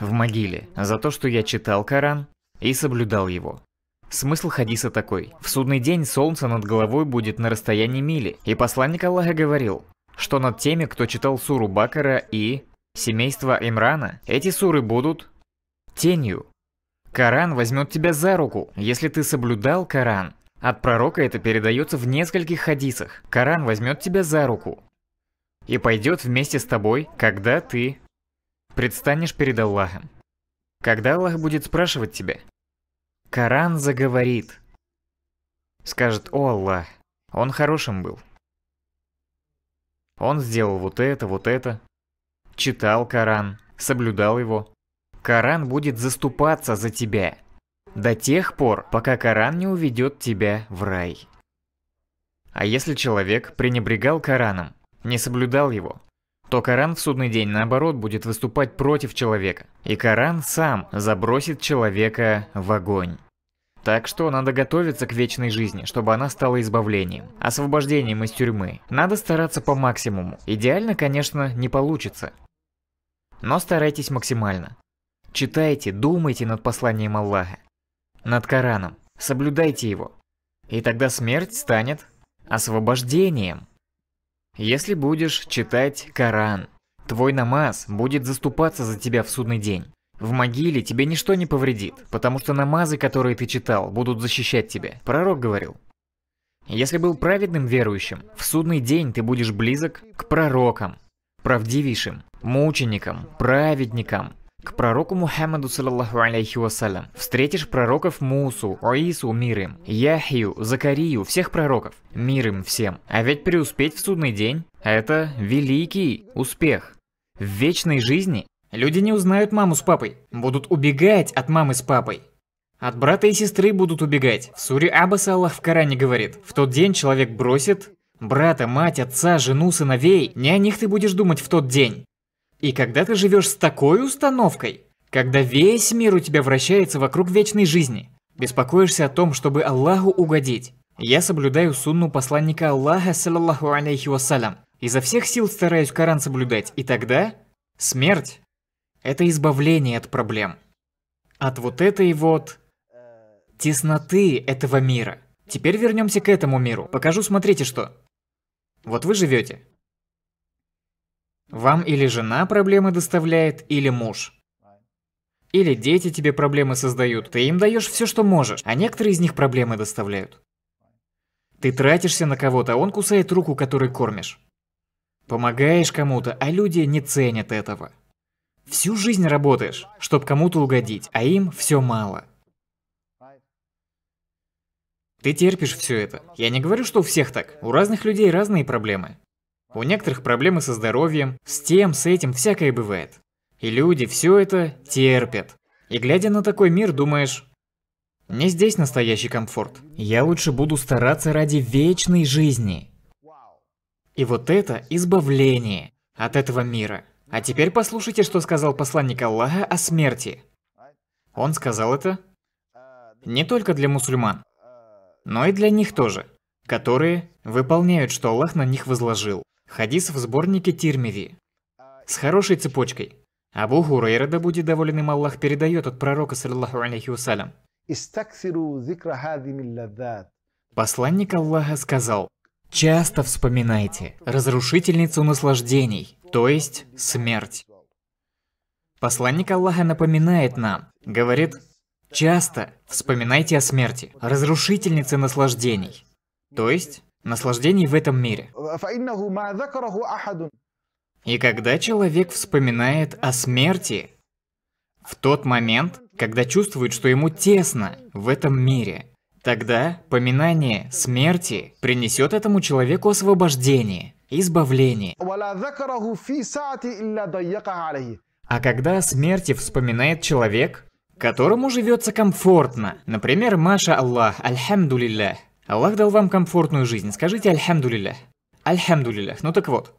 в могиле за то, что я читал Коран и соблюдал его. Смысл хадиса такой. В судный день солнце над головой будет на расстоянии мили, и посланник Аллаха говорил, что над теми, кто читал суру Бакара и семейство Имрана, эти суры будут тенью. Коран возьмет тебя за руку, если ты соблюдал Коран. От пророка это передается в нескольких хадисах. Коран возьмет тебя за руку и пойдет вместе с тобой, когда ты предстанешь перед Аллахом. Когда Аллах будет спрашивать тебя, Коран заговорит. Скажет, о Аллах, он хорошим был. Он сделал вот это, вот это. Читал Коран, соблюдал его. Коран будет заступаться за тебя. До тех пор, пока Коран не уведет тебя в рай. А если человек пренебрегал Кораном, не соблюдал его, то Коран в судный день наоборот будет выступать против человека. И Коран сам забросит человека в огонь. Так что надо готовиться к вечной жизни, чтобы она стала избавлением, освобождением из тюрьмы. Надо стараться по максимуму. Идеально, конечно, не получится. Но старайтесь максимально. Читайте, думайте над посланием Аллаха, над Кораном, соблюдайте его. И тогда смерть станет освобождением. Если будешь читать Коран, твой намаз будет заступаться за тебя в судный день. В могиле тебе ничто не повредит, потому что намазы, которые ты читал, будут защищать тебя. Пророк говорил. Если был праведным верующим, в судный день ты будешь близок к пророкам, правдивейшим, мученикам, праведникам, к пророку Мухаммаду, саллаллаху алейхи вассалям, встретишь пророков Мусу, Оису, мир им, Яхию, Закарию, всех пророков, мир им всем. А ведь преуспеть в судный день – это великий успех. В вечной жизни люди не узнают маму с папой, будут убегать от мамы с папой. От брата и сестры будут убегать. В суре Аббас Аллах в Коране говорит, в тот день человек бросит брата, мать, отца, жену, сыновей, не о них ты будешь думать в тот день. И когда ты живешь с такой установкой, когда весь мир у тебя вращается вокруг вечной жизни, беспокоишься о том, чтобы Аллаху угодить, я соблюдаю сунну посланника Аллаха, саллаллаху алейхи вассалям, изо всех сил стараюсь Коран соблюдать, и тогда смерть – это избавление от проблем. От вот этой вот тесноты этого мира. Теперь вернемся к этому миру. Покажу, смотрите что. Вот вы живете. Вам или жена проблемы доставляет, или муж. Или дети тебе проблемы создают. Ты им даешь все, что можешь, а некоторые из них проблемы доставляют. Ты тратишься на кого-то, а он кусает руку, которой кормишь. Помогаешь кому-то, а люди не ценят этого. Всю жизнь работаешь, чтобы кому-то угодить, а им все мало. Ты терпишь все это. Я не говорю, что у всех так. У разных людей разные проблемы. У некоторых проблемы со здоровьем, с тем, с этим, всякое бывает. И люди все это терпят. И глядя на такой мир, думаешь, не здесь настоящий комфорт. Я лучше буду стараться ради вечной жизни. И вот это избавление от этого мира. А теперь послушайте, что сказал посланник Аллаха о смерти. Он сказал это не только для мусульман, но и для них тоже, которые выполняют, что Аллах на них возложил. Хадис в сборнике Тирмиви. С хорошей цепочкой. Абу Хурейра, да будет доволен им Аллах, передает от пророка, саллаху алейхи вассалям. Посланник Аллаха сказал, «Часто вспоминайте разрушительницу наслаждений, то есть смерть». Посланник Аллаха напоминает нам, говорит, «Часто вспоминайте о смерти, разрушительнице наслаждений, то есть наслаждений в этом мире. И когда человек вспоминает о смерти, в тот момент, когда чувствует, что ему тесно в этом мире, тогда поминание смерти принесет этому человеку освобождение, избавление. А когда о смерти вспоминает человек, которому живется комфортно, например, Маша Аллах, Альхамдулиллях, Аллах дал вам комфортную жизнь, скажите «Альхамдулиллях». «Альхамдулиллях». Ну так вот,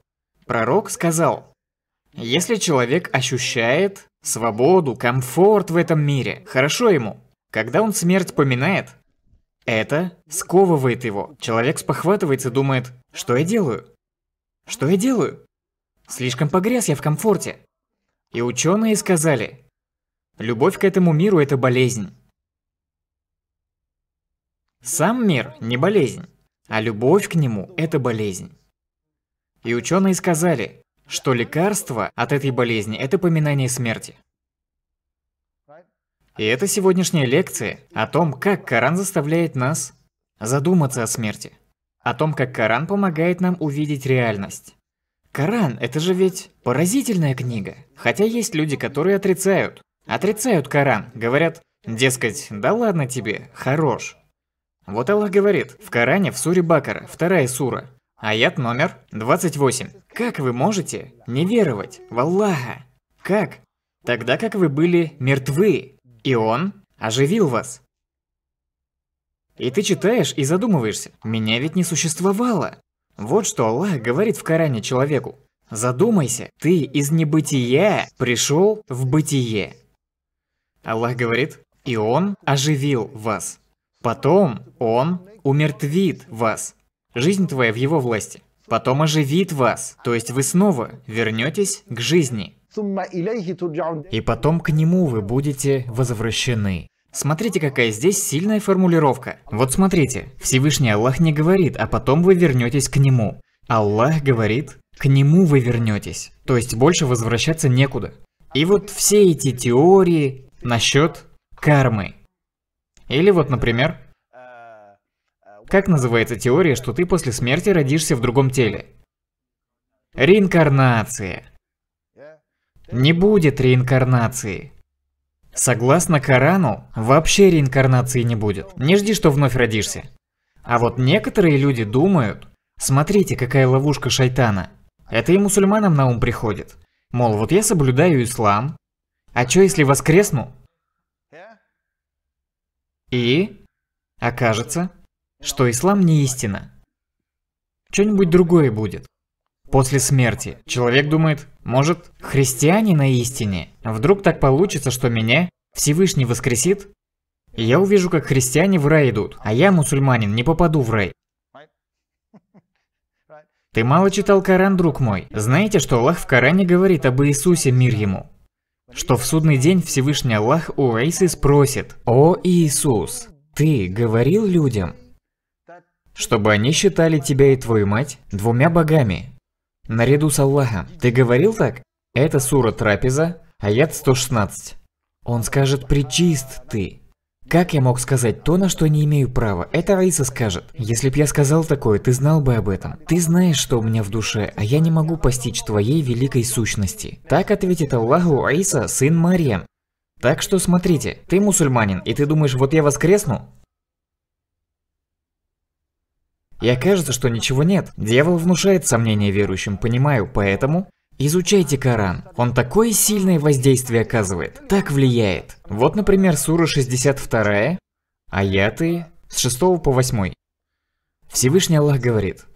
пророк сказал, если человек ощущает свободу, комфорт в этом мире, хорошо ему. Когда он смерть поминает, это сковывает его. Человек спохватывается, думает, что я делаю? Что я делаю? Слишком погряз я в комфорте. И ученые сказали, любовь к этому миру – это болезнь. Сам мир не болезнь, а любовь к нему – это болезнь. И ученые сказали, что лекарство от этой болезни – это поминание смерти. И это сегодняшняя лекция о том, как Коран заставляет нас задуматься о смерти. О том, как Коран помогает нам увидеть реальность. Коран – это же ведь поразительная книга. Хотя есть люди, которые отрицают. Отрицают Коран, говорят, дескать, да ладно тебе, хорош. Вот Аллах говорит в Коране в суре Бакара, вторая сура, аят номер 28. Как вы можете не веровать в Аллаха? Как? Тогда как вы были мертвы, и Он оживил вас. И ты читаешь и задумываешься, меня ведь не существовало. Вот что Аллах говорит в Коране человеку. Задумайся, ты из небытия пришел в бытие. Аллах говорит, и Он оживил вас. Потом Он умертвит вас. Жизнь твоя в Его власти. Потом оживит вас, то есть вы снова вернетесь к жизни. И потом к Нему вы будете возвращены. Смотрите, какая здесь сильная формулировка. Вот смотрите, Всевышний Аллах не говорит, а потом вы вернетесь к Нему. Аллах говорит, к Нему вы вернетесь. То есть больше возвращаться некуда. И вот все эти теории насчет кармы, или вот, например, как называется теория, что ты после смерти родишься в другом теле? Реинкарнация. Не будет реинкарнации. Согласно Корану, вообще реинкарнации не будет. Не жди, что вновь родишься. А вот некоторые люди думают, смотрите, какая ловушка шайтана. Это и мусульманам на ум приходит. Мол, вот я соблюдаю ислам, а чё если воскресну, и? Окажется, что ислам не истина. Что-нибудь другое будет. После смерти человек думает, может, христиане на истине? Вдруг так получится, что меня Всевышний воскресит? И я увижу, как христиане в рай идут, а я, мусульманин, не попаду в рай. Ты мало читал Коран, друг мой. Знаете, что Аллах в Коране говорит об Иисусе, мир ему? что в судный день Всевышний Аллах у Рейсы спросит, «О Иисус, ты говорил людям, чтобы они считали тебя и твою мать двумя богами, наряду с Аллахом. Ты говорил так? Это сура Трапеза, аят 116. Он скажет, «Причист ты, как я мог сказать то, на что не имею права? Это Раиса скажет. Если б я сказал такое, ты знал бы об этом. Ты знаешь, что у меня в душе, а я не могу постичь твоей великой сущности. Так ответит Аллаху Раиса, сын Мариям. Так что смотрите, ты мусульманин, и ты думаешь, вот я воскресну? И окажется, что ничего нет. Дьявол внушает сомнения верующим, понимаю, поэтому... Изучайте Коран. Он такое сильное воздействие оказывает. Так влияет. Вот, например, сура 62, аяты с 6 по 8. Всевышний Аллах говорит.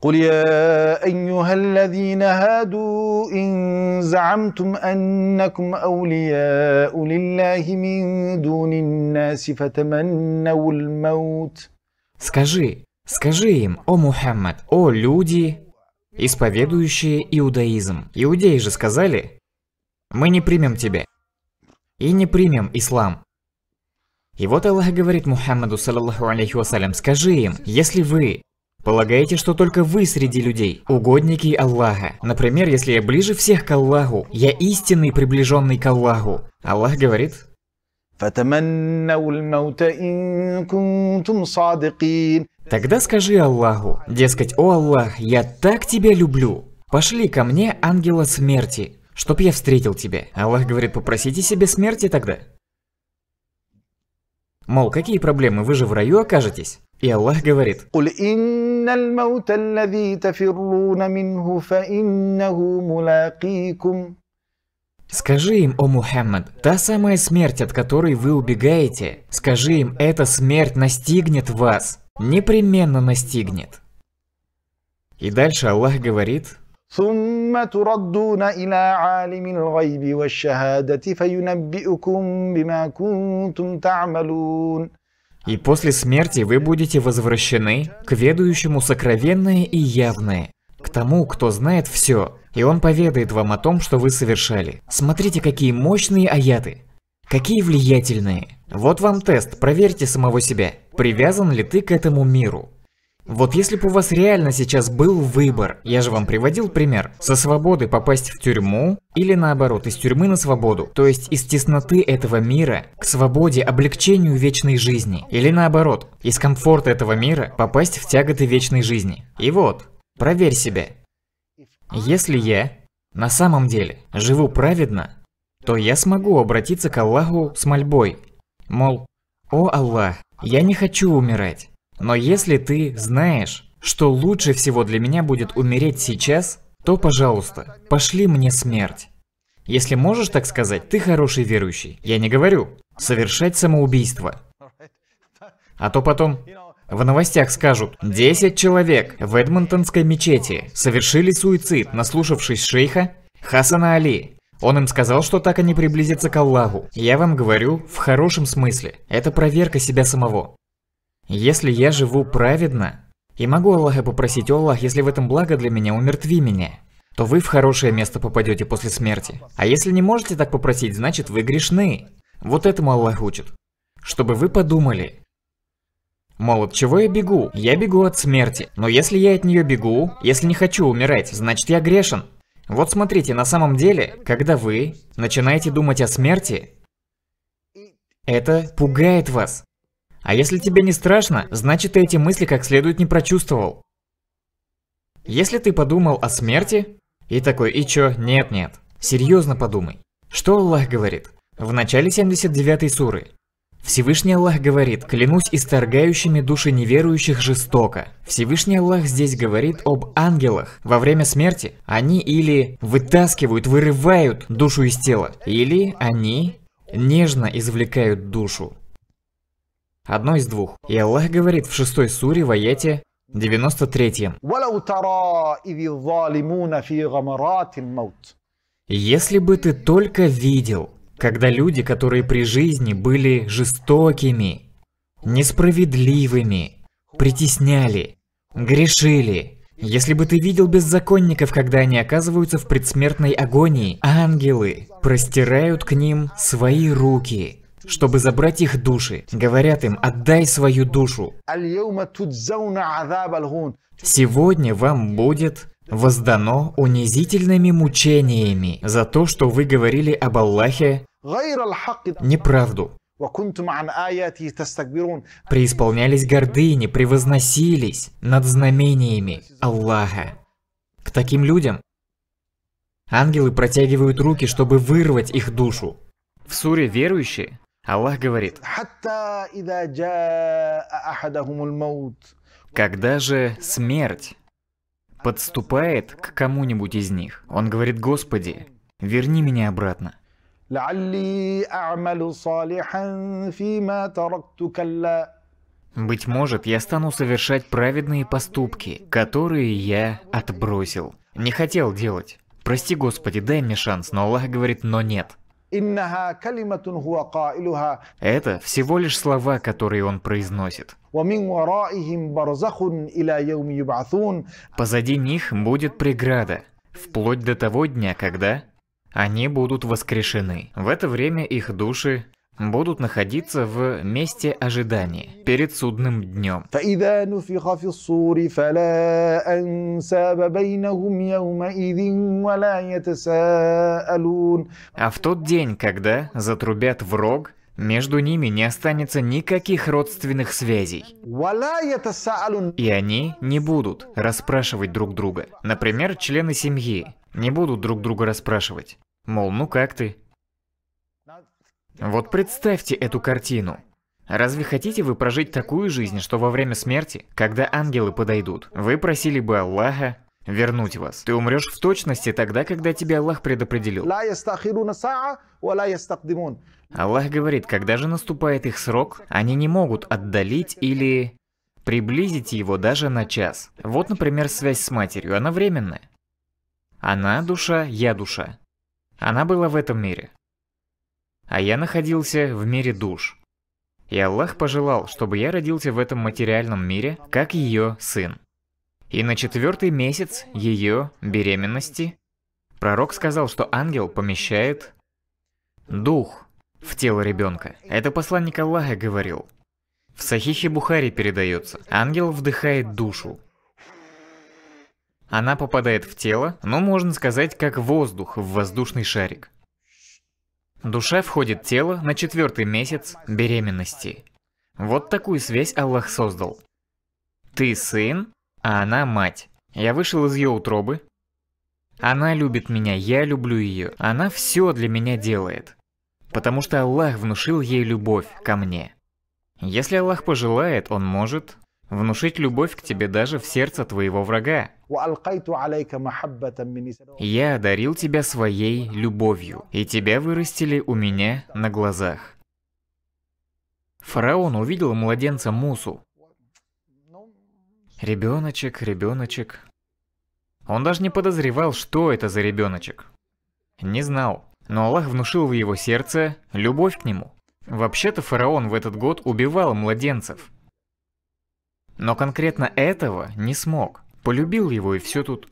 قل يا أيها الذين هادوا إن زعمتم أنكم أولياء لله من دون الناس فتمنوا الموت Скажи, скажи им, о Мухаммад, о люди, исповедующие иудаизм. Иудеи же сказали, «Мы не примем тебя» и не примем ислам. И вот Аллах говорит Мухаммаду, саллаллаху алейхи вассалям, «Скажи им, если вы Полагаете, что только вы среди людей, угодники Аллаха. Например, если я ближе всех к Аллаху, я истинный приближенный к Аллаху. Аллах говорит, Тогда скажи Аллаху, дескать, о Аллах, я так тебя люблю. Пошли ко мне ангела смерти, чтоб я встретил тебя. Аллах говорит, попросите себе смерти тогда. Мол, какие проблемы, вы же в раю окажетесь. И Аллах говорит, Скажи им, о Мухаммад, та самая смерть, от которой вы убегаете, скажи им, эта смерть настигнет вас непременно настигнет. И дальше Аллах говорит, И после смерти вы будете возвращены к ведающему сокровенное и явное, к тому, кто знает все, и он поведает вам о том, что вы совершали. Смотрите, какие мощные аяты! Какие влиятельные. Вот вам тест, проверьте самого себя. Привязан ли ты к этому миру? Вот если бы у вас реально сейчас был выбор, я же вам приводил пример, со свободы попасть в тюрьму или наоборот, из тюрьмы на свободу, то есть из тесноты этого мира к свободе, облегчению вечной жизни, или наоборот, из комфорта этого мира попасть в тяготы вечной жизни. И вот, проверь себя. Если я на самом деле живу праведно, то я смогу обратиться к Аллаху с мольбой. Мол, «О Аллах, я не хочу умирать, но если ты знаешь, что лучше всего для меня будет умереть сейчас, то, пожалуйста, пошли мне смерть». Если можешь так сказать, ты хороший верующий, я не говорю. Совершать самоубийство. А то потом в новостях скажут, 10 человек в Эдмонтонской мечети совершили суицид, наслушавшись шейха Хасана Али. Он им сказал, что так они приблизятся к Аллаху. Я вам говорю, в хорошем смысле. Это проверка себя самого. Если я живу праведно, и могу Аллаха попросить, Аллах, если в этом благо для меня, умертви меня», то вы в хорошее место попадете после смерти. А если не можете так попросить, значит вы грешны. Вот этому Аллах учит. Чтобы вы подумали. Мол, от чего я бегу? Я бегу от смерти. Но если я от нее бегу, если не хочу умирать, значит я грешен. Вот смотрите, на самом деле, когда вы начинаете думать о смерти, это пугает вас. А если тебе не страшно, значит ты эти мысли как следует не прочувствовал. Если ты подумал о смерти, и такой, и чё, нет-нет, серьезно подумай. Что Аллах говорит? В начале 79 й суры. Всевышний Аллах говорит, клянусь исторгающими души неверующих жестоко. Всевышний Аллах здесь говорит об ангелах. Во время смерти они или вытаскивают, вырывают душу из тела, или они нежно извлекают душу. Одно из двух. И Аллах говорит в шестой суре в аяте 93. Если бы ты только видел, когда люди, которые при жизни были жестокими, несправедливыми, притесняли, грешили. Если бы ты видел беззаконников, когда они оказываются в предсмертной агонии, ангелы простирают к ним свои руки, чтобы забрать их души. Говорят им, отдай свою душу. Сегодня вам будет воздано унизительными мучениями за то, что вы говорили об Аллахе неправду. Преисполнялись гордыни, превозносились над знамениями Аллаха. К таким людям ангелы протягивают руки, чтобы вырвать их душу. В суре верующие Аллах говорит, когда же смерть подступает к кому-нибудь из них, он говорит, Господи, верни меня обратно. لعلي أعمل صالحا فيما تركت كلا быть может, я стану совершать праведные поступки, которые я отбросил. Не хотел делать. Прости, Господи, дай мне шанс, но Аллах говорит, но нет. Это всего лишь слова, которые он произносит. Позади них будет преграда, вплоть до того дня, когда они будут воскрешены. В это время их души будут находиться в месте ожидания перед судным днем. А в тот день, когда затрубят в рог, между ними не останется никаких родственных связей. И они не будут расспрашивать друг друга. Например, члены семьи не будут друг друга расспрашивать. Мол, ну как ты? Вот представьте эту картину. Разве хотите вы прожить такую жизнь, что во время смерти, когда ангелы подойдут, вы просили бы Аллаха вернуть вас? Ты умрешь в точности тогда, когда тебе Аллах предопределил. Аллах говорит, когда же наступает их срок, они не могут отдалить или приблизить его даже на час. Вот, например, связь с матерью, она временная. Она душа, я душа. Она была в этом мире. А я находился в мире душ. И Аллах пожелал, чтобы я родился в этом материальном мире, как ее сын. И на четвертый месяц ее беременности пророк сказал, что ангел помещает дух в тело ребенка. Это посланник Аллаха говорил. В Сахихе Бухари передается. Ангел вдыхает душу. Она попадает в тело, но можно сказать, как воздух в воздушный шарик. Душа входит в тело на четвертый месяц беременности. Вот такую связь Аллах создал. Ты сын, а она мать. Я вышел из ее утробы. Она любит меня, я люблю ее. Она все для меня делает потому что Аллах внушил ей любовь ко мне. Если Аллах пожелает, Он может внушить любовь к тебе даже в сердце твоего врага. Я одарил тебя своей любовью, и тебя вырастили у меня на глазах. Фараон увидел младенца Мусу. Ребеночек, ребеночек. Он даже не подозревал, что это за ребеночек. Не знал но Аллах внушил в его сердце любовь к нему. Вообще-то фараон в этот год убивал младенцев. Но конкретно этого не смог. Полюбил его и все тут.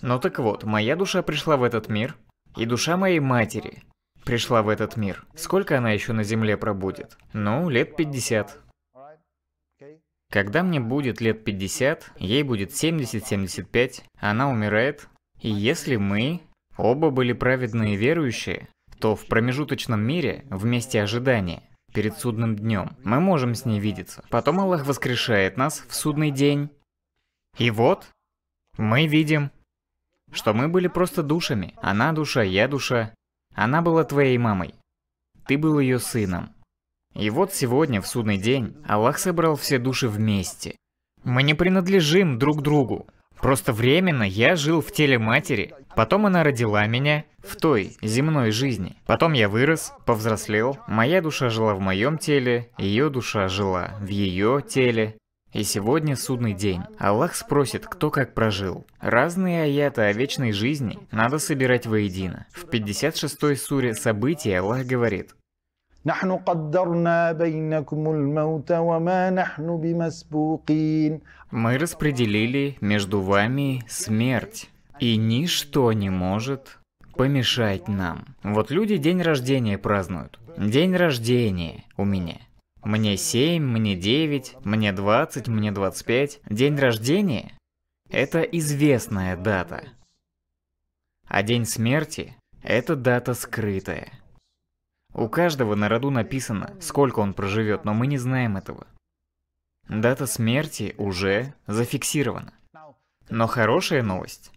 Но так вот, моя душа пришла в этот мир, и душа моей матери пришла в этот мир. Сколько она еще на земле пробудет? Ну, лет 50. Когда мне будет лет 50, ей будет 70-75, она умирает, и если мы оба были праведные верующие, то в промежуточном мире, в месте ожидания, перед судным днем, мы можем с ней видеться. Потом Аллах воскрешает нас в судный день. И вот, мы видим, что мы были просто душами. Она душа, я душа. Она была твоей мамой. Ты был ее сыном. И вот сегодня, в судный день, Аллах собрал все души вместе. Мы не принадлежим друг другу. Просто временно я жил в теле матери, потом она родила меня в той земной жизни. Потом я вырос, повзрослел, моя душа жила в моем теле, ее душа жила в ее теле. И сегодня судный день. Аллах спросит, кто как прожил. Разные аяты о вечной жизни надо собирать воедино. В 56-й суре события Аллах говорит, نحن قدرنا بينكم الموت وما نحن بمسبوقين Мы распределили между вами смерть, и ничто не может помешать нам. Вот люди день рождения празднуют. День рождения у меня. Мне 7, мне 9, мне 20, мне 25. День рождения – это известная дата. А день смерти – это дата скрытая. У каждого на роду написано, сколько он проживет, но мы не знаем этого. Дата смерти уже зафиксирована. Но хорошая новость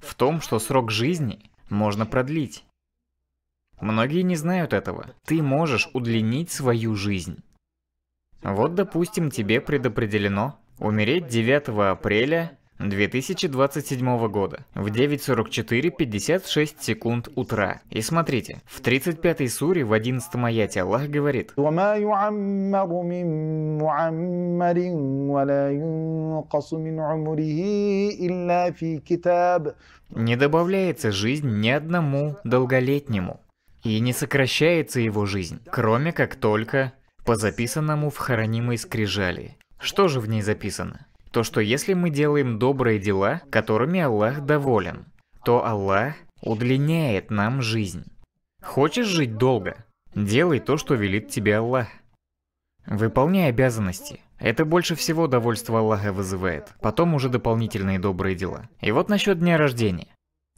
в том, что срок жизни можно продлить. Многие не знают этого. Ты можешь удлинить свою жизнь. Вот, допустим, тебе предопределено умереть 9 апреля 2027 года в 9:44:56 секунд утра. И смотрите, в 35-й суре в 11 аяте Аллах говорит «Не добавляется жизнь ни одному долголетнему, и не сокращается его жизнь, кроме как только по записанному в хранимой скрижали». Что же в ней записано? то что если мы делаем добрые дела, которыми Аллах доволен, то Аллах удлиняет нам жизнь. Хочешь жить долго? Делай то, что велит тебе Аллах. Выполняй обязанности. Это больше всего довольство Аллаха вызывает. Потом уже дополнительные добрые дела. И вот насчет дня рождения.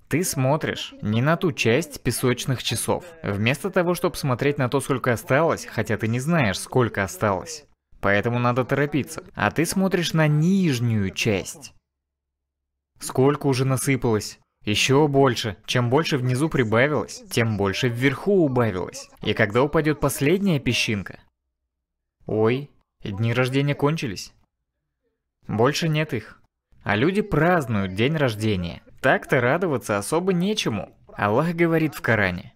Ты смотришь не на ту часть песочных часов. Вместо того, чтобы смотреть на то, сколько осталось, хотя ты не знаешь, сколько осталось поэтому надо торопиться. А ты смотришь на нижнюю часть. Сколько уже насыпалось? Еще больше. Чем больше внизу прибавилось, тем больше вверху убавилось. И когда упадет последняя песчинка? Ой, дни рождения кончились. Больше нет их. А люди празднуют день рождения. Так-то радоваться особо нечему. Аллах говорит в Коране.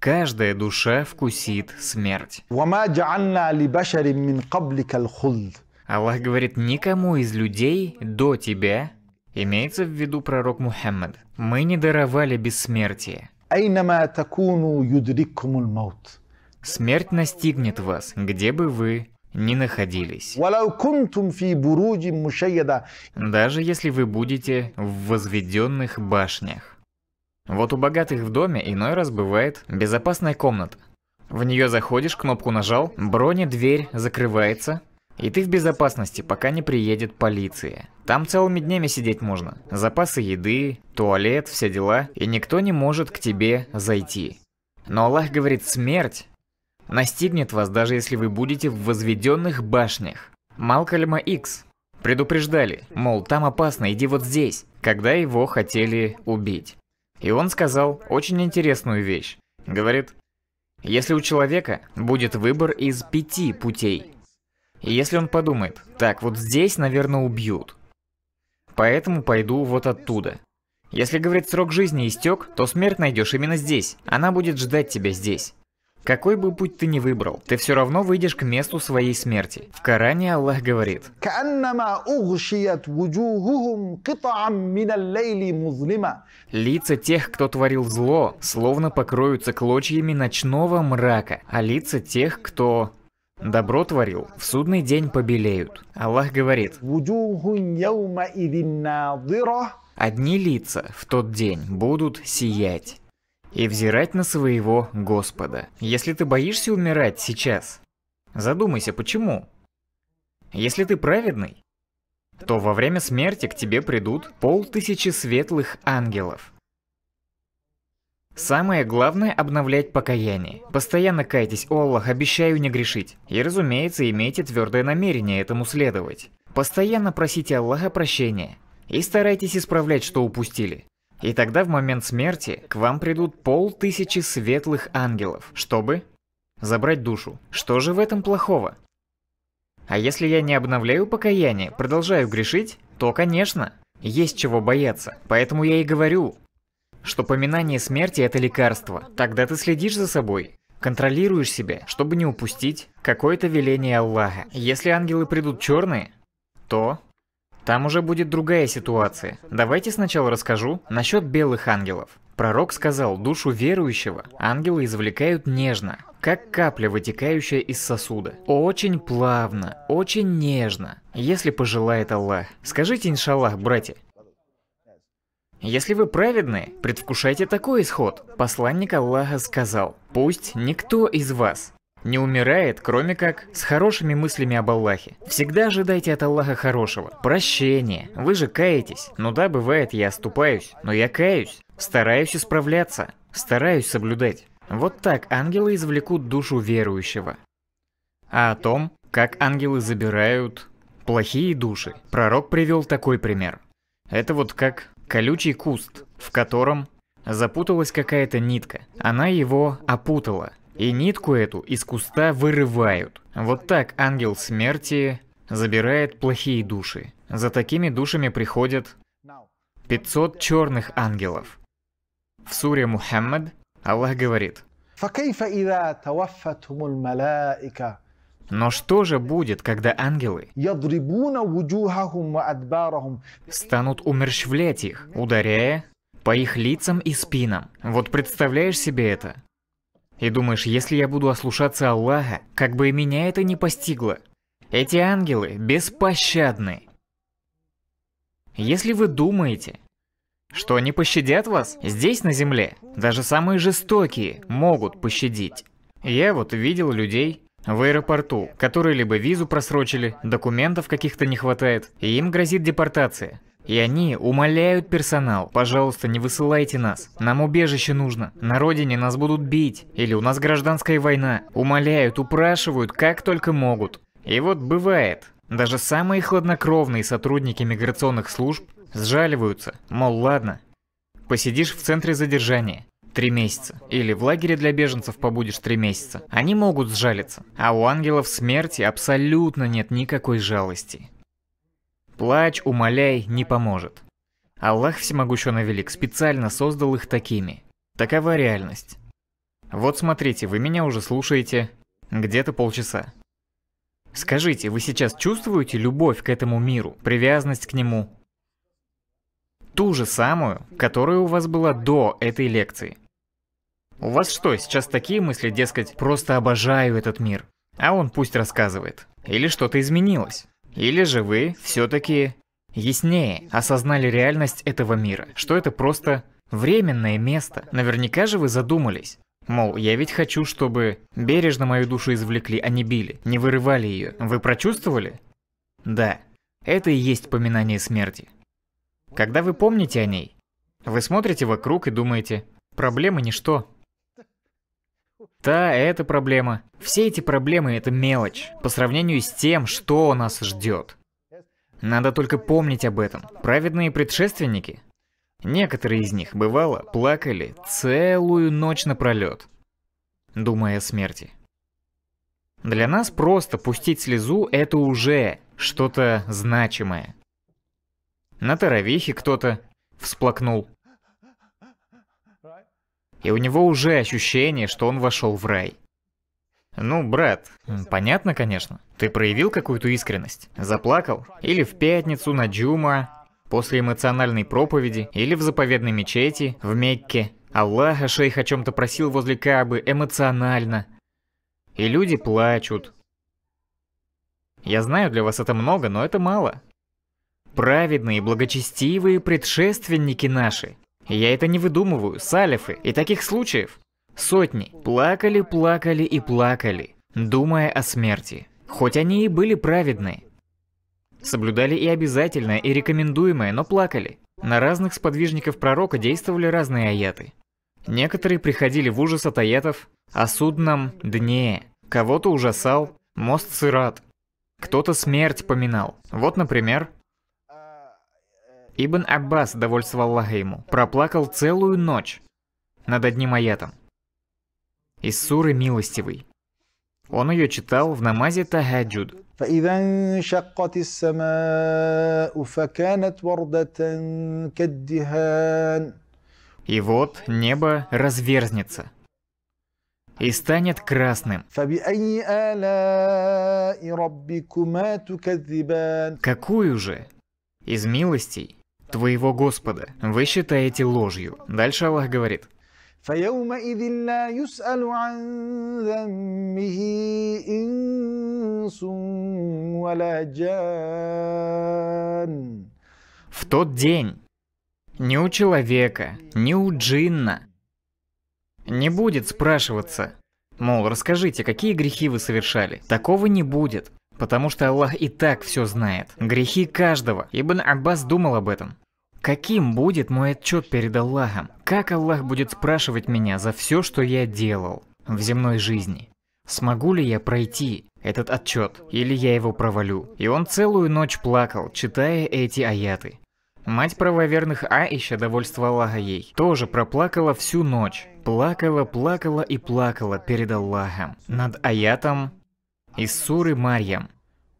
Каждая душа вкусит смерть. Аллах говорит, никому из людей до тебя, имеется в виду пророк Мухаммад, мы не даровали бессмертие. Смерть настигнет вас, где бы вы ни находились. Даже если вы будете в возведенных башнях. Вот у богатых в доме иной раз бывает безопасная комната. В нее заходишь, кнопку нажал, броня, дверь закрывается, и ты в безопасности, пока не приедет полиция. Там целыми днями сидеть можно. Запасы еды, туалет, все дела, и никто не может к тебе зайти. Но Аллах говорит, смерть настигнет вас, даже если вы будете в возведенных башнях. Малкольма Икс предупреждали, мол, там опасно, иди вот здесь, когда его хотели убить. И он сказал очень интересную вещь. Говорит, если у человека будет выбор из пяти путей, и если он подумает, так, вот здесь, наверное, убьют, поэтому пойду вот оттуда. Если, говорит, срок жизни истек, то смерть найдешь именно здесь, она будет ждать тебя здесь. Какой бы путь ты ни выбрал, ты все равно выйдешь к месту своей смерти. В Коране Аллах говорит, Лица тех, кто творил зло, словно покроются клочьями ночного мрака, а лица тех, кто добро творил, в судный день побелеют. Аллах говорит, Одни лица в тот день будут сиять и взирать на своего Господа. Если ты боишься умирать сейчас, задумайся почему. Если ты праведный, то во время смерти к тебе придут полтысячи светлых ангелов. Самое главное – обновлять покаяние. Постоянно кайтесь, о Аллах, обещаю не грешить. И, разумеется, имейте твердое намерение этому следовать. Постоянно просите Аллаха прощения. И старайтесь исправлять, что упустили. И тогда в момент смерти к вам придут полтысячи светлых ангелов, чтобы забрать душу. Что же в этом плохого? А если я не обновляю покаяние, продолжаю грешить, то, конечно, есть чего бояться. Поэтому я и говорю, что поминание смерти – это лекарство. Тогда ты следишь за собой, контролируешь себя, чтобы не упустить какое-то веление Аллаха. Если ангелы придут черные, то там уже будет другая ситуация. Давайте сначала расскажу насчет белых ангелов. Пророк сказал, душу верующего ангелы извлекают нежно, как капля, вытекающая из сосуда. Очень плавно, очень нежно, если пожелает Аллах. Скажите иншаллах, братья. Если вы праведны, предвкушайте такой исход. Посланник Аллаха сказал, пусть никто из вас не умирает, кроме как с хорошими мыслями об Аллахе. Всегда ожидайте от Аллаха хорошего. Прощение. Вы же каетесь. Ну да, бывает, я оступаюсь, но я каюсь. Стараюсь исправляться. Стараюсь соблюдать. Вот так ангелы извлекут душу верующего. А о том, как ангелы забирают плохие души, пророк привел такой пример. Это вот как колючий куст, в котором запуталась какая-то нитка. Она его опутала, и нитку эту из куста вырывают. Вот так ангел смерти забирает плохие души. За такими душами приходят 500 черных ангелов. В суре Мухаммад Аллах говорит, но что же будет, когда ангелы станут умерщвлять их, ударяя по их лицам и спинам? Вот представляешь себе это? И думаешь, если я буду ослушаться Аллаха, как бы и меня это не постигло. Эти ангелы беспощадны. Если вы думаете, что они пощадят вас здесь на земле, даже самые жестокие могут пощадить. Я вот видел людей в аэропорту, которые либо визу просрочили, документов каких-то не хватает, и им грозит депортация. И они умоляют персонал, пожалуйста, не высылайте нас, нам убежище нужно, на родине нас будут бить, или у нас гражданская война. Умоляют, упрашивают, как только могут. И вот бывает, даже самые хладнокровные сотрудники миграционных служб сжаливаются, мол, ладно. Посидишь в центре задержания, три месяца. Или в лагере для беженцев побудешь три месяца. Они могут сжалиться. А у ангелов смерти абсолютно нет никакой жалости. Плач, умоляй, не поможет. Аллах Всемогущен и Велик специально создал их такими. Такова реальность. Вот смотрите, вы меня уже слушаете где-то полчаса. Скажите, вы сейчас чувствуете любовь к этому миру, привязанность к нему? Ту же самую, которая у вас была до этой лекции. У вас что, сейчас такие мысли, дескать, просто обожаю этот мир, а он пусть рассказывает? Или что-то изменилось? Или же вы все-таки яснее осознали реальность этого мира, что это просто временное место. Наверняка же вы задумались. Мол, я ведь хочу, чтобы бережно мою душу извлекли, а не били, не вырывали ее. Вы прочувствовали? Да, это и есть поминание смерти. Когда вы помните о ней, вы смотрите вокруг и думаете, проблемы ничто. Та это проблема. Все эти проблемы это мелочь по сравнению с тем, что нас ждет. Надо только помнить об этом. Праведные предшественники, некоторые из них, бывало, плакали целую ночь напролет, думая о смерти. Для нас просто пустить слезу – это уже что-то значимое. На таравихе кто-то всплакнул и у него уже ощущение, что он вошел в рай. Ну, брат, понятно, конечно. Ты проявил какую-то искренность? Заплакал? Или в пятницу на Джума, после эмоциональной проповеди, или в заповедной мечети, в Мекке? Аллаха шейх о чем-то просил возле Кабы эмоционально. И люди плачут. Я знаю, для вас это много, но это мало. Праведные, благочестивые предшественники наши – я это не выдумываю, салифы, и таких случаев сотни. Плакали, плакали и плакали, думая о смерти. Хоть они и были праведны. Соблюдали и обязательное, и рекомендуемое, но плакали. На разных сподвижников пророка действовали разные аяты. Некоторые приходили в ужас от аятов о судном дне. Кого-то ужасал мост сират, Кто-то смерть поминал. Вот, например, Ибн Аббас, довольствовал Лагейму, проплакал целую ночь над одним аятом. Из суры милостивый. Он ее читал в намазе Тагаджуд. И вот небо разверзнется и станет красным. Какую же из милостей твоего Господа, вы считаете ложью. Дальше Аллах говорит. В тот день ни у человека, ни у джинна не будет спрашиваться, мол, расскажите, какие грехи вы совершали. Такого не будет, потому что Аллах и так все знает. Грехи каждого. Ибн Аббас думал об этом. Каким будет мой отчет перед Аллахом? Как Аллах будет спрашивать меня за все, что я делал в земной жизни? Смогу ли я пройти этот отчет, или я его провалю? И он целую ночь плакал, читая эти аяты. Мать правоверных Аиша, довольство Аллаха ей, тоже проплакала всю ночь. Плакала, плакала и плакала перед Аллахом над аятом из суры Марьям.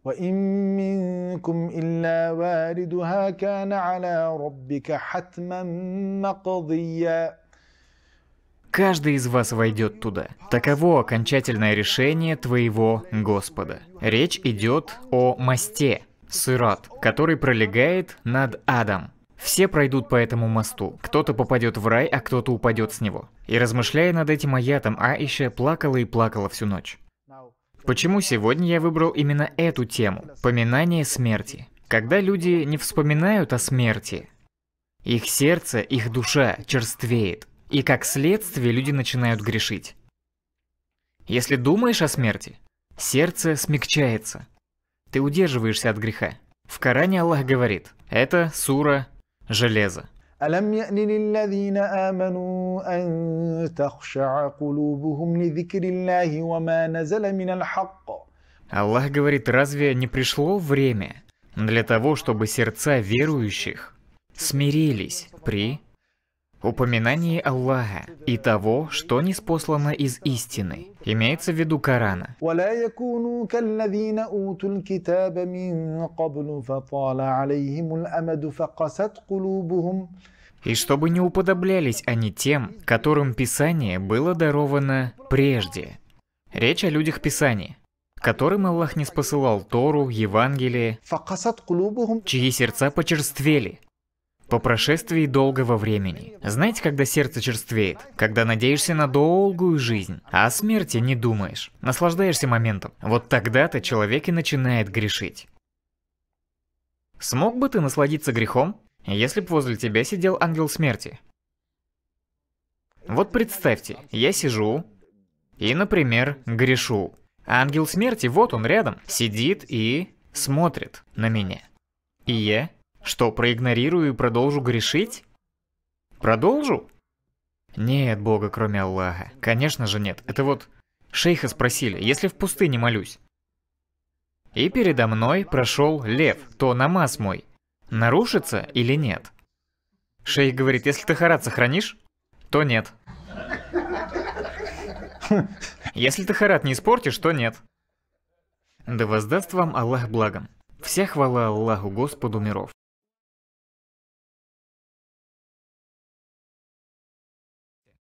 وإن منكم إلا واردها كان على ربك حتما مقضيا Каждый из вас войдет туда. Таково окончательное решение твоего Господа. Речь идет о мосте, сырат, который пролегает над адом. Все пройдут по этому мосту. Кто-то попадет в рай, а кто-то упадет с него. И размышляя над этим аятом, Аиша плакала и плакала всю ночь. Почему сегодня я выбрал именно эту тему – поминание смерти? Когда люди не вспоминают о смерти, их сердце, их душа черствеет, и как следствие люди начинают грешить. Если думаешь о смерти, сердце смягчается. Ты удерживаешься от греха. В Коране Аллах говорит, это сура «железо». ألم يأن للذين آمنوا أن تخشع قلوبهم لذكر الله وما نزل من الحق Аллах говорит, разве не пришло время для того, чтобы сердца верующих смирились при Упоминание Аллаха и того, что не спослано из истины, имеется в виду Корана. И чтобы не уподоблялись они тем, которым Писание было даровано прежде. Речь о людях Писания которым Аллах не спосылал Тору, Евангелие, чьи сердца почерствели, по прошествии долгого времени. Знаете, когда сердце черствеет? Когда надеешься на долгую жизнь, а о смерти не думаешь, наслаждаешься моментом. Вот тогда-то человек и начинает грешить. Смог бы ты насладиться грехом, если бы возле тебя сидел ангел смерти? Вот представьте, я сижу и, например, грешу. А ангел смерти, вот он рядом, сидит и смотрит на меня. И я что, проигнорирую и продолжу грешить? Продолжу? Нет бога, кроме Аллаха. Конечно же нет. Это вот шейха спросили, если в пустыне молюсь. И передо мной прошел лев, то намаз мой. Нарушится или нет? Шейх говорит, если ты харат сохранишь, то нет. Если ты харат не испортишь, то нет. Да воздаст вам Аллах благом. Вся хвала Аллаху Господу миров.